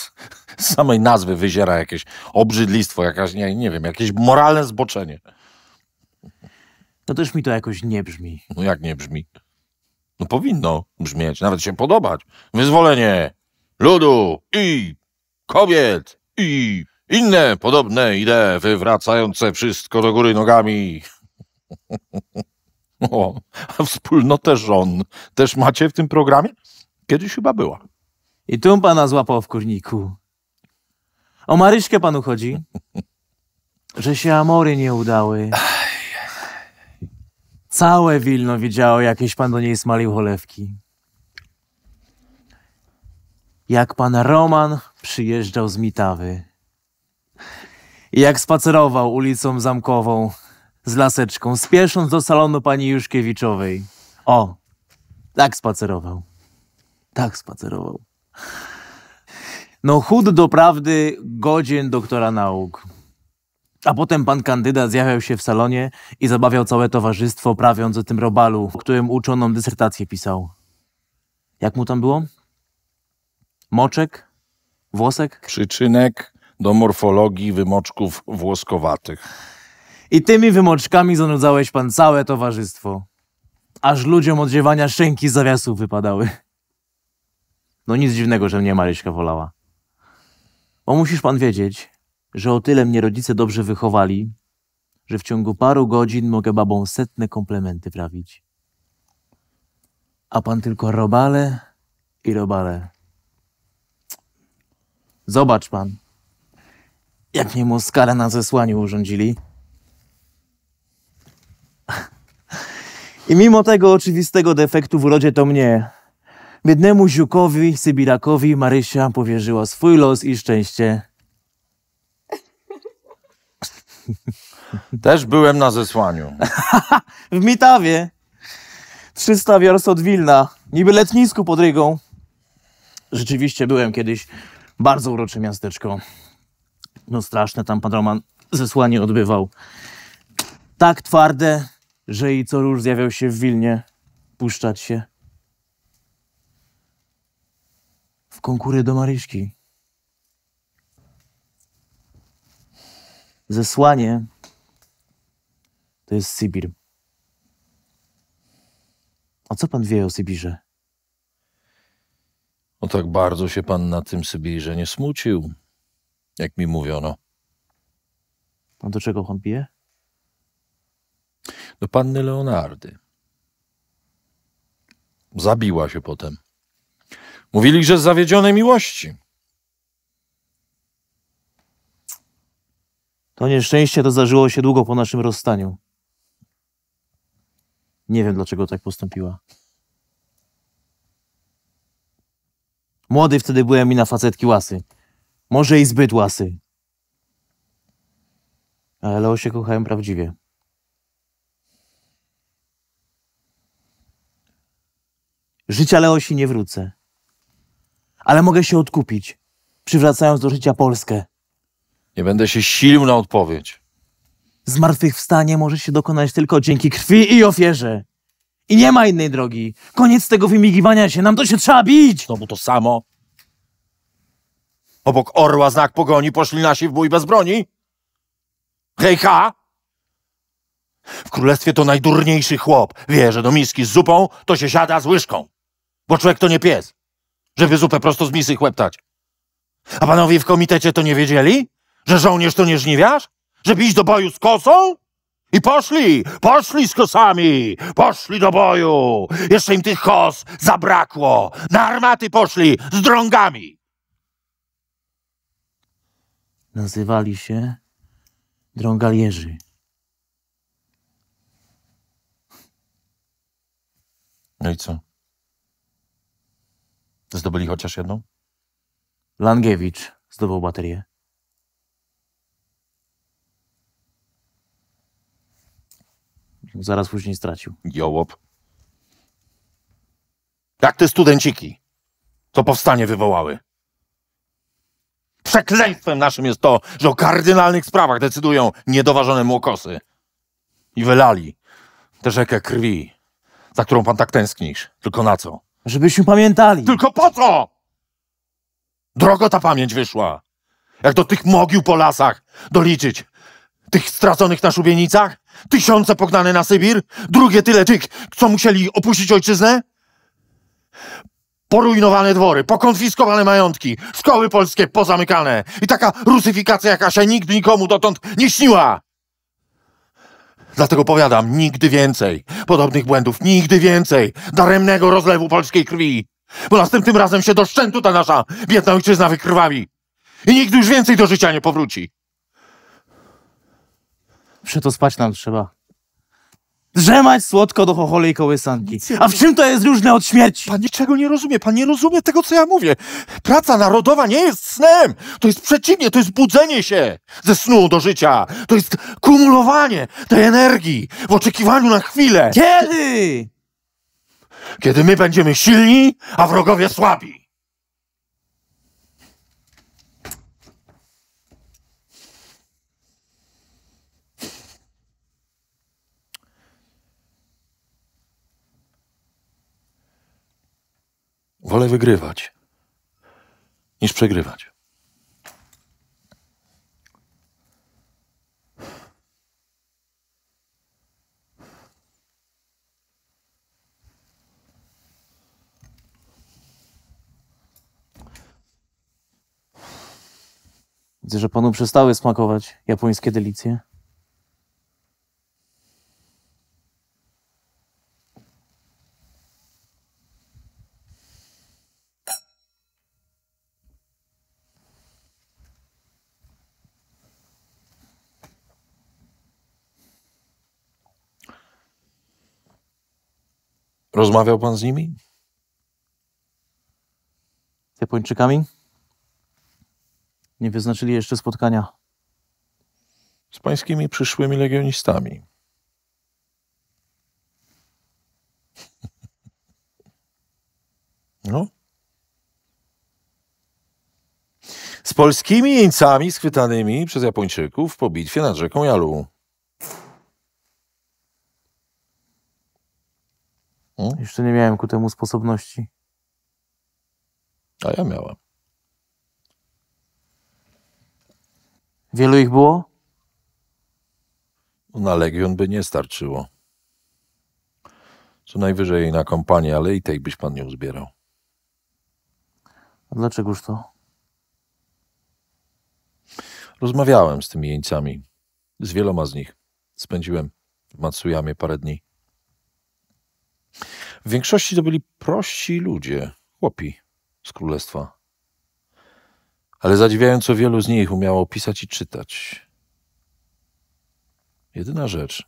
[LAUGHS] Z samej nazwy wyziera jakieś obrzydlistwo, jakaś, nie, nie wiem, jakieś moralne zboczenie. No też mi to jakoś nie brzmi. No jak nie brzmi? No powinno brzmieć, nawet się podobać. Wyzwolenie ludu i kobiet i inne podobne idee wywracające wszystko do góry nogami. [LAUGHS] O, a wspólnotę żon też macie w tym programie? Kiedyś chyba była. I tu pana złapał w kurniku. O Maryśkę panu chodzi? [LAUGHS] Że się amory nie udały. Całe Wilno widziało, jakieś pan do niej smalił cholewki. Jak pan Roman przyjeżdżał z Mitawy jak spacerował ulicą zamkową z laseczką, spiesząc do salonu pani Juszkiewiczowej. O, tak spacerował. Tak spacerował. No, chud doprawdy, godzien doktora nauk. A potem pan kandydat zjawiał się w salonie i zabawiał całe towarzystwo, prawiąc o tym robalu, o którym uczoną dysertację pisał. Jak mu tam było? Moczek? Włosek? Przyczynek, do morfologii wymoczków włoskowatych. I tymi wymoczkami zanudzałeś pan całe towarzystwo. Aż ludziom odziewania szynki z zawiasów wypadały. No nic dziwnego, że mnie Maryśka wolała. Bo musisz pan wiedzieć, że o tyle mnie rodzice dobrze wychowali, że w ciągu paru godzin mogę babą setne komplementy prawić. A pan tylko robale i robale. Zobacz pan, jak niemu Moskara na zesłaniu urządzili. I mimo tego oczywistego defektu w urodzie to mnie, biednemu Ziukowi, Sybirakowi, Marysia powierzyła swój los i szczęście. Też byłem na zesłaniu. [LAUGHS] w Mitawie. 300 wiorst od Wilna. Niby letnisku pod Rygą. Rzeczywiście byłem kiedyś. Bardzo urocze miasteczko no straszne, tam pan Roman zesłanie odbywał. Tak twarde, że i co róż zjawiał się w Wilnie puszczać się w konkury do Maryśki. Zesłanie to jest Sibir. A co pan wie o Sybirze? No tak bardzo się pan na tym Sybirze nie smucił jak mi mówiono. A do czego on pije? Do panny Leonardy. Zabiła się potem. Mówili, że z zawiedzionej miłości. To nieszczęście to zdarzyło się długo po naszym rozstaniu. Nie wiem, dlaczego tak postąpiła. Młody wtedy byłem i na facetki łasy. Może i zbyt łasy. Ale Leosie kochają prawdziwie. Życia Leosi nie wrócę. Ale mogę się odkupić, przywracając do życia Polskę. Nie będę się silił na odpowiedź. Zmartwychwstanie może się dokonać tylko dzięki krwi i ofierze. I nie ma innej drogi. Koniec tego wymigiwania się. Nam to się trzeba bić. No bo to samo. Obok orła znak pogoni poszli nasi w bój bez broni? Hej ha! W królestwie to najdurniejszy chłop. Wie, że do miski z zupą to się siada z łyżką. Bo człowiek to nie pies, żeby zupę prosto z misy chłeptać. A panowie w komitecie to nie wiedzieli? Że żołnierz to nie żniwiarz? Żeby iść do boju z kosą? I poszli, poszli z kosami, poszli do boju. Jeszcze im tych kos zabrakło. Na armaty poszli z drągami nazywali się drągalierzy. No i co? Zdobyli chociaż jedną? Langiewicz zdobył baterię. Zaraz później stracił. Jołop. Jak te studenciki? To powstanie wywołały. Przekleństwem naszym jest to, że o kardynalnych sprawach decydują niedoważone młokosy. I wylali tę rzekę krwi, za którą pan tak tęsknisz. Tylko na co? Żebyśmy pamiętali. Tylko po co? Drogo ta pamięć wyszła. Jak do tych mogił po lasach doliczyć tych straconych na szubienicach, tysiące pognane na Sybir, drugie tyle tych, co musieli opuścić ojczyznę? poruinowane dwory, pokonfiskowane majątki, szkoły polskie pozamykane i taka rusyfikacja, jaka się nigdy nikomu dotąd nie śniła. Dlatego powiadam, nigdy więcej podobnych błędów, nigdy więcej daremnego rozlewu polskiej krwi, bo następnym razem się do szczętu ta nasza biedna ojczyzna wykrwawi i nigdy już więcej do życia nie powróci. Muszę to spać nam trzeba. Drzemać słodko do chocholej kołysanki. A w czym to jest różne od śmierci? Pan niczego nie rozumie, pan nie rozumie tego, co ja mówię. Praca narodowa nie jest snem. To jest przeciwnie, to jest budzenie się ze snu do życia. To jest kumulowanie tej energii w oczekiwaniu na chwilę. Kiedy? Kiedy my będziemy silni, a wrogowie słabi. Wolę wygrywać niż przegrywać. Widzę, że panu przestały smakować japońskie delicje. Rozmawiał pan z nimi? Z Japończykami? Nie wyznaczyli jeszcze spotkania. Z pańskimi przyszłymi legionistami. [LAUGHS] No. Z polskimi jeńcami schwytanymi przez Japończyków po bitwie nad rzeką Jalu. Hmm? Jeszcze nie miałem ku temu sposobności. A ja miałem. Wielu ich było? Na Legion by nie starczyło. Co najwyżej na kompanię, ale i tej byś pan nie uzbierał. A dlaczegoż to? Rozmawiałem z tymi jeńcami. Z wieloma z nich. Spędziłem w Matsujamie parę dni. W większości to byli prości ludzie, chłopi z królestwa. Ale zadziwiająco wielu z nich umiało pisać i czytać. Jedyna rzecz,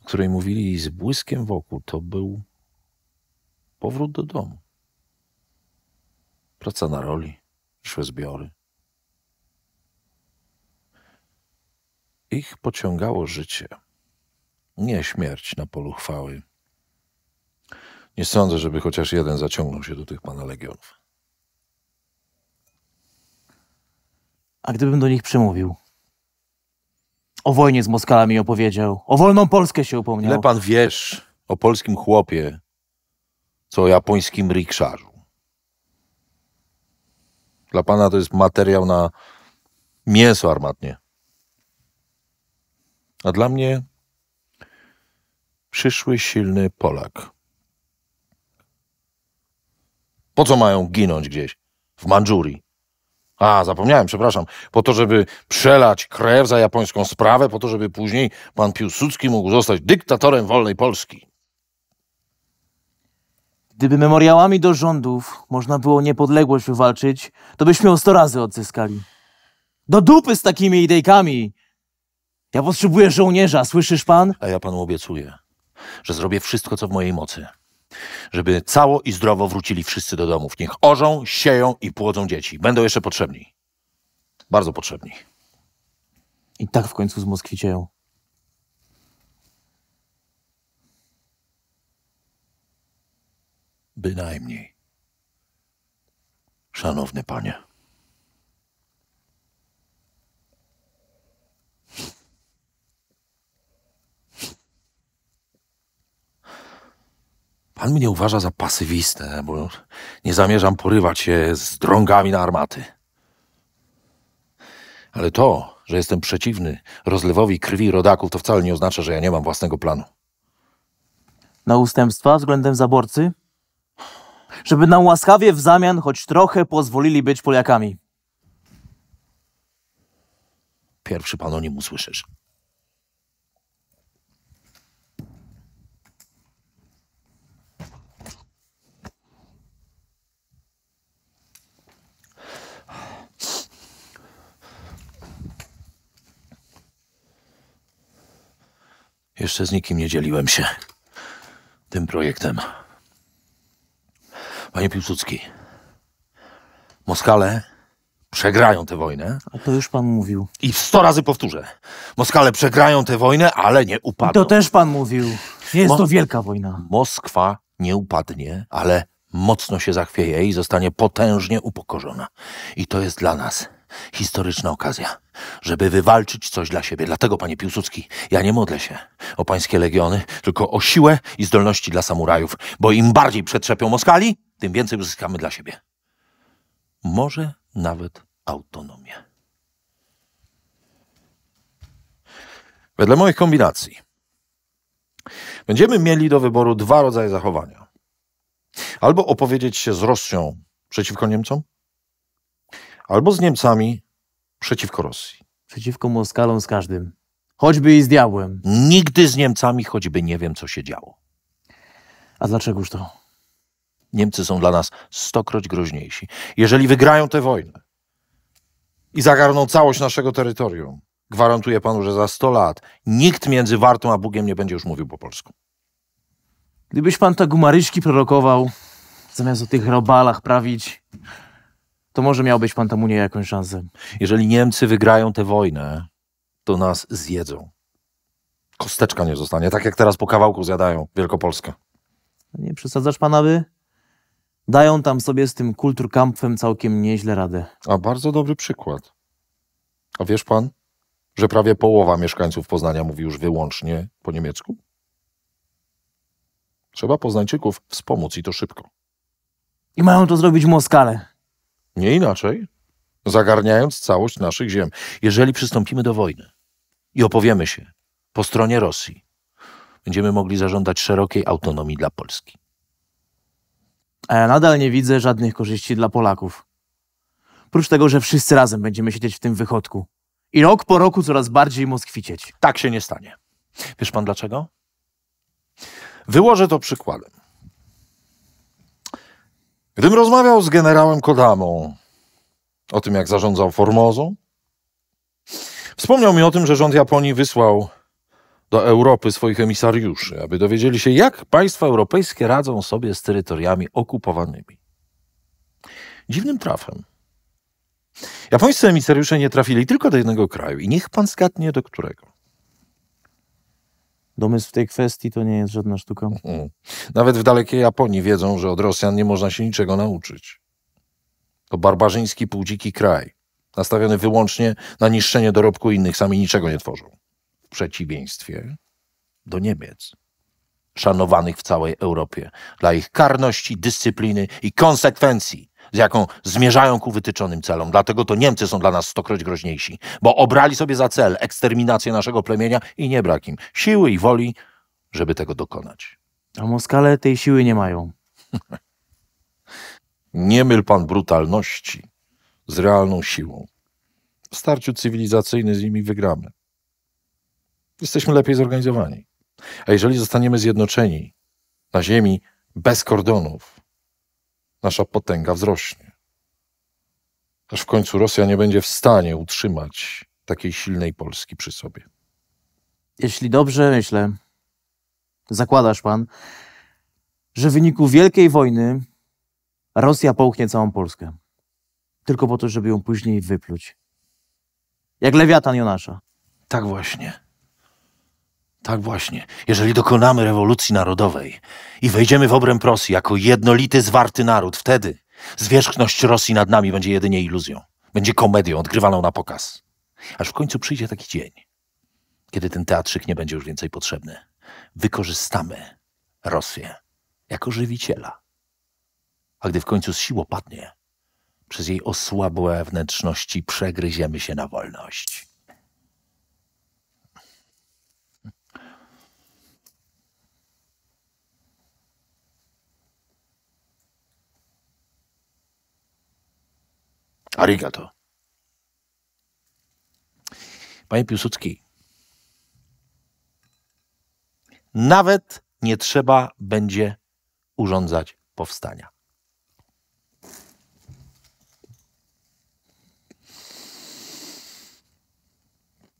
o której mówili z błyskiem wokół, to był powrót do domu. Praca na roli, szły zbiory. Ich pociągało życie, nie śmierć na polu chwały. Nie sądzę, żeby chociaż jeden zaciągnął się do tych pana legionów. A gdybym do nich przemówił? O wojnie z Moskalami opowiedział. O wolną Polskę się upomniał. Ile pan wiesz o polskim chłopie, co o japońskim rikszarzu? Dla pana to jest materiał na mięso armatnie. A dla mnie przyszły silny Polak po co mają ginąć gdzieś? W Mandżurii. A, zapomniałem, przepraszam. Po to, żeby przelać krew za japońską sprawę, po to, żeby później pan Piłsudski mógł zostać dyktatorem wolnej Polski. Gdyby memoriałami do rządów można było niepodległość wywalczyć, to byśmy ją sto razy odzyskali. Do dupy z takimi idejkami! Ja potrzebuję żołnierza, słyszysz pan? A ja panu obiecuję, że zrobię wszystko, co w mojej mocy, żeby cało i zdrowo wrócili wszyscy do domów. Niech orzą, sieją i płodzą dzieci. Będą jeszcze potrzebni. Bardzo potrzebni. I tak w końcu zmoskwicieją. Bynajmniej. Szanowny panie. Pan mnie uważa za pasywistę, bo nie zamierzam porywać się z drągami na armaty. Ale to, że jestem przeciwny rozlewowi krwi rodaków, to wcale nie oznacza, że ja nie mam własnego planu. Na ustępstwa względem zaborcy? Żeby nam łaskawie w zamian choć trochę pozwolili być Polakami. Pierwszy pan o nim usłyszysz. Jeszcze z nikim nie dzieliłem się tym projektem. Panie Piłsudski, Moskale przegrają tę wojnę. A to już pan mówił. I sto razy powtórzę. Moskale przegrają tę wojnę, ale nie upadną. To też pan mówił. Nie jest Mo to wielka wojna. Moskwa nie upadnie, ale mocno się zachwieje i zostanie potężnie upokorzona. I to jest dla nas historyczna okazja, żeby wywalczyć coś dla siebie. Dlatego, panie Piłsudski, ja nie modlę się o pańskie legiony, tylko o siłę i zdolności dla samurajów, bo im bardziej przetrzepią Moskali, tym więcej uzyskamy dla siebie. Może nawet autonomię. Wedle moich kombinacji będziemy mieli do wyboru dwa rodzaje zachowania. Albo opowiedzieć się z Rosją przeciwko Niemcom, albo z Niemcami przeciwko Rosji. Przeciwko Moskalom z każdym. Choćby i z diabłem. Nigdy z Niemcami, choćby nie wiem, co się działo. A dlaczegoż to? Niemcy są dla nas stokroć groźniejsi. Jeżeli wygrają tę wojnę i zagarną całość naszego terytorium, gwarantuję panu, że za 100 lat nikt między Wartą a Bugiem nie będzie już mówił po polsku. Gdybyś pan te tak gumaryczki prorokował, zamiast o tych robalach prawić, to może miałbyś Pantamunie jakąś szansę. Jeżeli Niemcy wygrają tę wojnę, to nas zjedzą. Kosteczka nie zostanie, tak jak teraz po kawałku zjadają Wielkopolskę. Nie przesadzasz pana by? Dają tam sobie z tym kulturkampfem całkiem nieźle radę. A bardzo dobry przykład. A wiesz pan, że prawie połowa mieszkańców Poznania mówi już wyłącznie po niemiecku? Trzeba Poznańczyków wspomóc i to szybko. I mają to zrobić Moskale. Nie inaczej, zagarniając całość naszych ziem. Jeżeli przystąpimy do wojny i opowiemy się po stronie Rosji, będziemy mogli zażądać szerokiej autonomii dla Polski. A ja nadal nie widzę żadnych korzyści dla Polaków. Prócz tego, że wszyscy razem będziemy siedzieć w tym wychodku i rok po roku coraz bardziej moskwić. Tak się nie stanie. Wiesz pan dlaczego? Wyłożę to przykładem. Gdym rozmawiał z generałem Kodamą o tym, jak zarządzał Formozą, wspomniał mi o tym, że rząd Japonii wysłał do Europy swoich emisariuszy, aby dowiedzieli się, jak państwa europejskie radzą sobie z terytoriami okupowanymi. Dziwnym trafem. Japońscy emisariusze nie trafili tylko do jednego kraju i niech pan zgadnie do którego domysł w tej kwestii to nie jest żadna sztuka. Mhm. Nawet w dalekiej Japonii wiedzą, że od Rosjan nie można się niczego nauczyć. To barbarzyński, półdziki kraj, nastawiony wyłącznie na niszczenie dorobku innych, sami niczego nie tworzą. W przeciwieństwie do Niemiec, szanowanych w całej Europie dla ich karności, dyscypliny i konsekwencji z jaką zmierzają ku wytyczonym celom. Dlatego to Niemcy są dla nas stokroć groźniejsi, bo obrali sobie za cel eksterminację naszego plemienia i nie brak im siły i woli, żeby tego dokonać. A Moskale tej siły nie mają. [LAUGHS] nie myl pan brutalności z realną siłą. W starciu cywilizacyjnym z nimi wygramy. Jesteśmy lepiej zorganizowani. A jeżeli zostaniemy zjednoczeni na ziemi bez kordonów, nasza potęga wzrośnie. Aż w końcu Rosja nie będzie w stanie utrzymać takiej silnej Polski przy sobie. Jeśli dobrze myślę, zakładasz pan, że w wyniku wielkiej wojny Rosja połknie całą Polskę. Tylko po to, żeby ją później wypluć. Jak lewiatan Jonasza. Tak właśnie. Tak właśnie. Jeżeli dokonamy rewolucji narodowej i wejdziemy w obręb Rosji jako jednolity, zwarty naród, wtedy zwierzchność Rosji nad nami będzie jedynie iluzją. Będzie komedią odgrywaną na pokaz. Aż w końcu przyjdzie taki dzień, kiedy ten teatrzyk nie będzie już więcej potrzebny. Wykorzystamy Rosję jako żywiciela. A gdy w końcu z sił opadnie, przez jej osłabłe wnętrzności przegryziemy się na wolność. Arigato. Panie Piłsudski, nawet nie trzeba będzie urządzać powstania.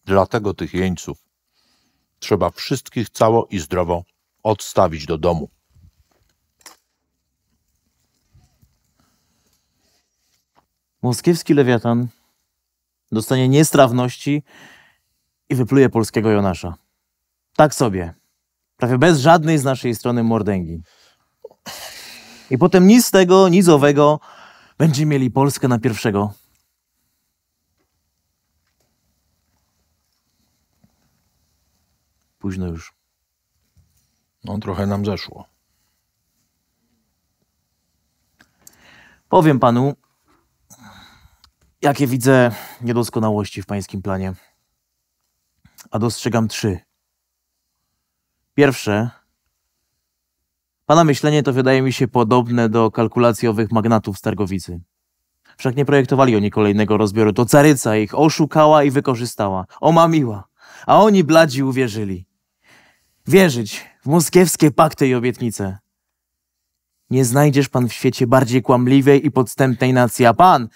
Dlatego tych jeńców trzeba wszystkich cało i zdrowo odstawić do domu. moskiewski lewiatan dostanie niestrawności i wypluje polskiego Jonasza. Tak sobie. Prawie bez żadnej z naszej strony mordęgi. I potem nic z tego, nic owego będzie mieli Polskę na pierwszego. Późno już. No, trochę nam zeszło. Powiem panu, Jakie widzę niedoskonałości w pańskim planie? A dostrzegam trzy. Pierwsze, pana myślenie to wydaje mi się podobne do kalkulacji owych magnatów z Targowicy. Wszak nie projektowali oni kolejnego rozbioru, to caryca ich oszukała i wykorzystała, omamiła, a oni bladzi uwierzyli. Wierzyć w moskiewskie pakty i obietnice. Nie znajdziesz pan w świecie bardziej kłamliwej i podstępnej nacji, a pan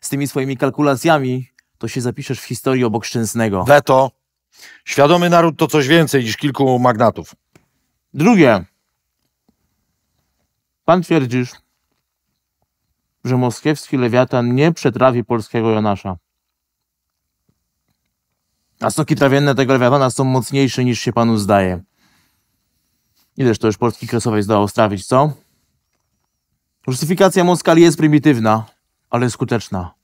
z tymi swoimi kalkulacjami, to się zapiszesz w historii obok Szczęsnego. Weto. Świadomy naród to coś więcej niż kilku magnatów. Drugie. Pan twierdzisz, że moskiewski lewiatan nie przetrawi polskiego Jonasza. A stoki trawienne tego lewiatana są mocniejsze niż się panu zdaje. Ileż to już polski kresowej dał strawić, co? Rusyfikacja Moskali jest prymitywna ale skuteczna.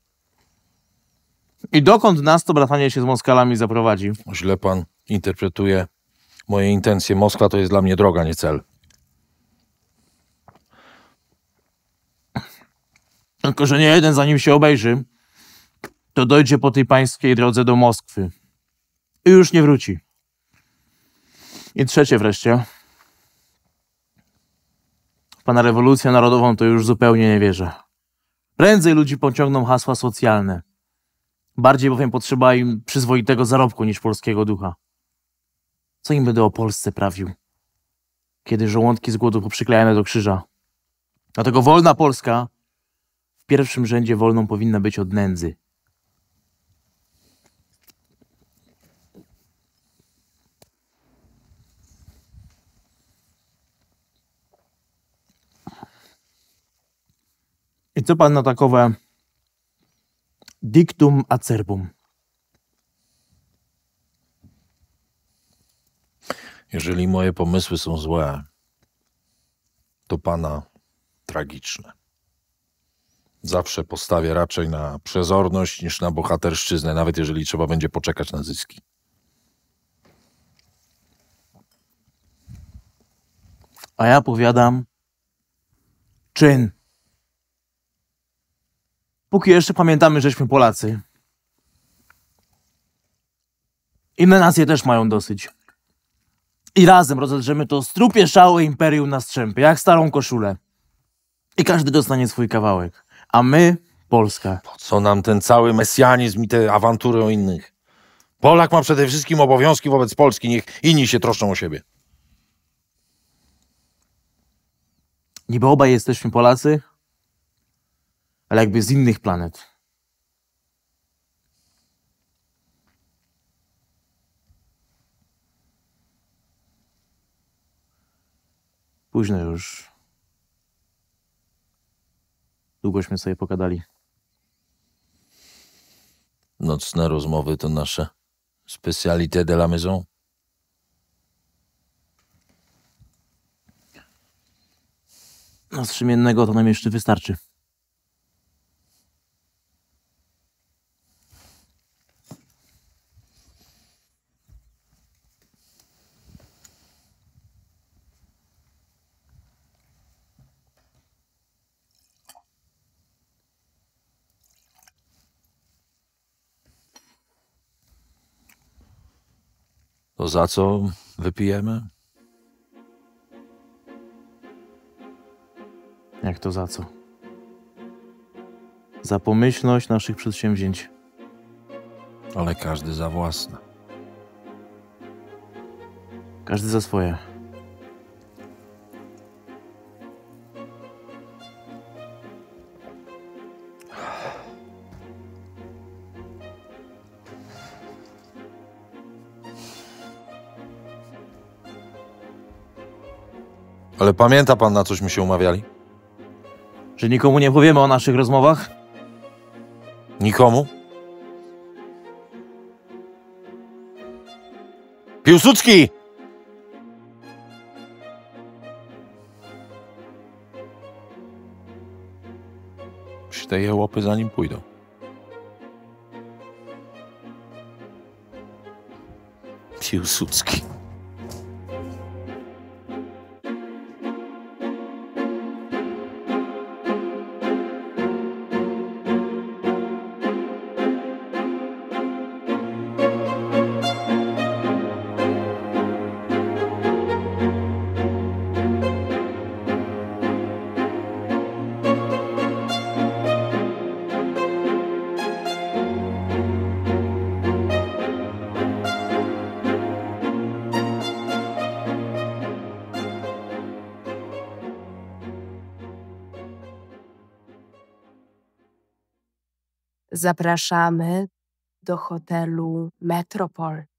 I dokąd nas to bratanie się z Moskalami zaprowadzi? Źle pan interpretuje moje intencje. Moskwa to jest dla mnie droga, nie cel. Tylko, że nie jeden, zanim się obejrzy, to dojdzie po tej pańskiej drodze do Moskwy. I już nie wróci. I trzecie wreszcie. W pana rewolucję narodową to już zupełnie nie wierzę. Prędzej ludzi pociągną hasła socjalne. Bardziej bowiem potrzeba im przyzwoitego zarobku niż polskiego ducha. Co im będę o Polsce prawił, kiedy żołądki z głodu poprzyklejane do krzyża? Dlatego wolna Polska w pierwszym rzędzie wolną powinna być od nędzy. I co pan na takowe dictum acerbum? Jeżeli moje pomysły są złe, to pana tragiczne. Zawsze postawię raczej na przezorność niż na bohaterszczyznę, nawet jeżeli trzeba będzie poczekać na zyski. A ja powiadam czyn póki jeszcze pamiętamy, żeśmy Polacy. Inne nacje też mają dosyć. I razem rozedrzemy to strupie szałe imperium na strzępy, jak starą koszulę. I każdy dostanie swój kawałek. A my, Polska. Po co nam ten cały mesjanizm i te awantury o innych? Polak ma przede wszystkim obowiązki wobec Polski, niech inni się troszczą o siebie. Niby obaj jesteśmy Polacy, ale jakby z innych planet. Późno już. Długośmy sobie pogadali. Nocne rozmowy to nasze specalité de la maison. No, z to nam jeszcze wystarczy. za co wypijemy? Jak to za co? Za pomyślność naszych przedsięwzięć. Ale każdy za własne. Każdy za swoje. Ale pamięta pan, na cośmy się umawiali? Że nikomu nie powiemy o naszych rozmowach? Nikomu? Piłsudski! Te jełopy za nim pójdą. Piłsudski. zapraszamy do hotelu Metropol.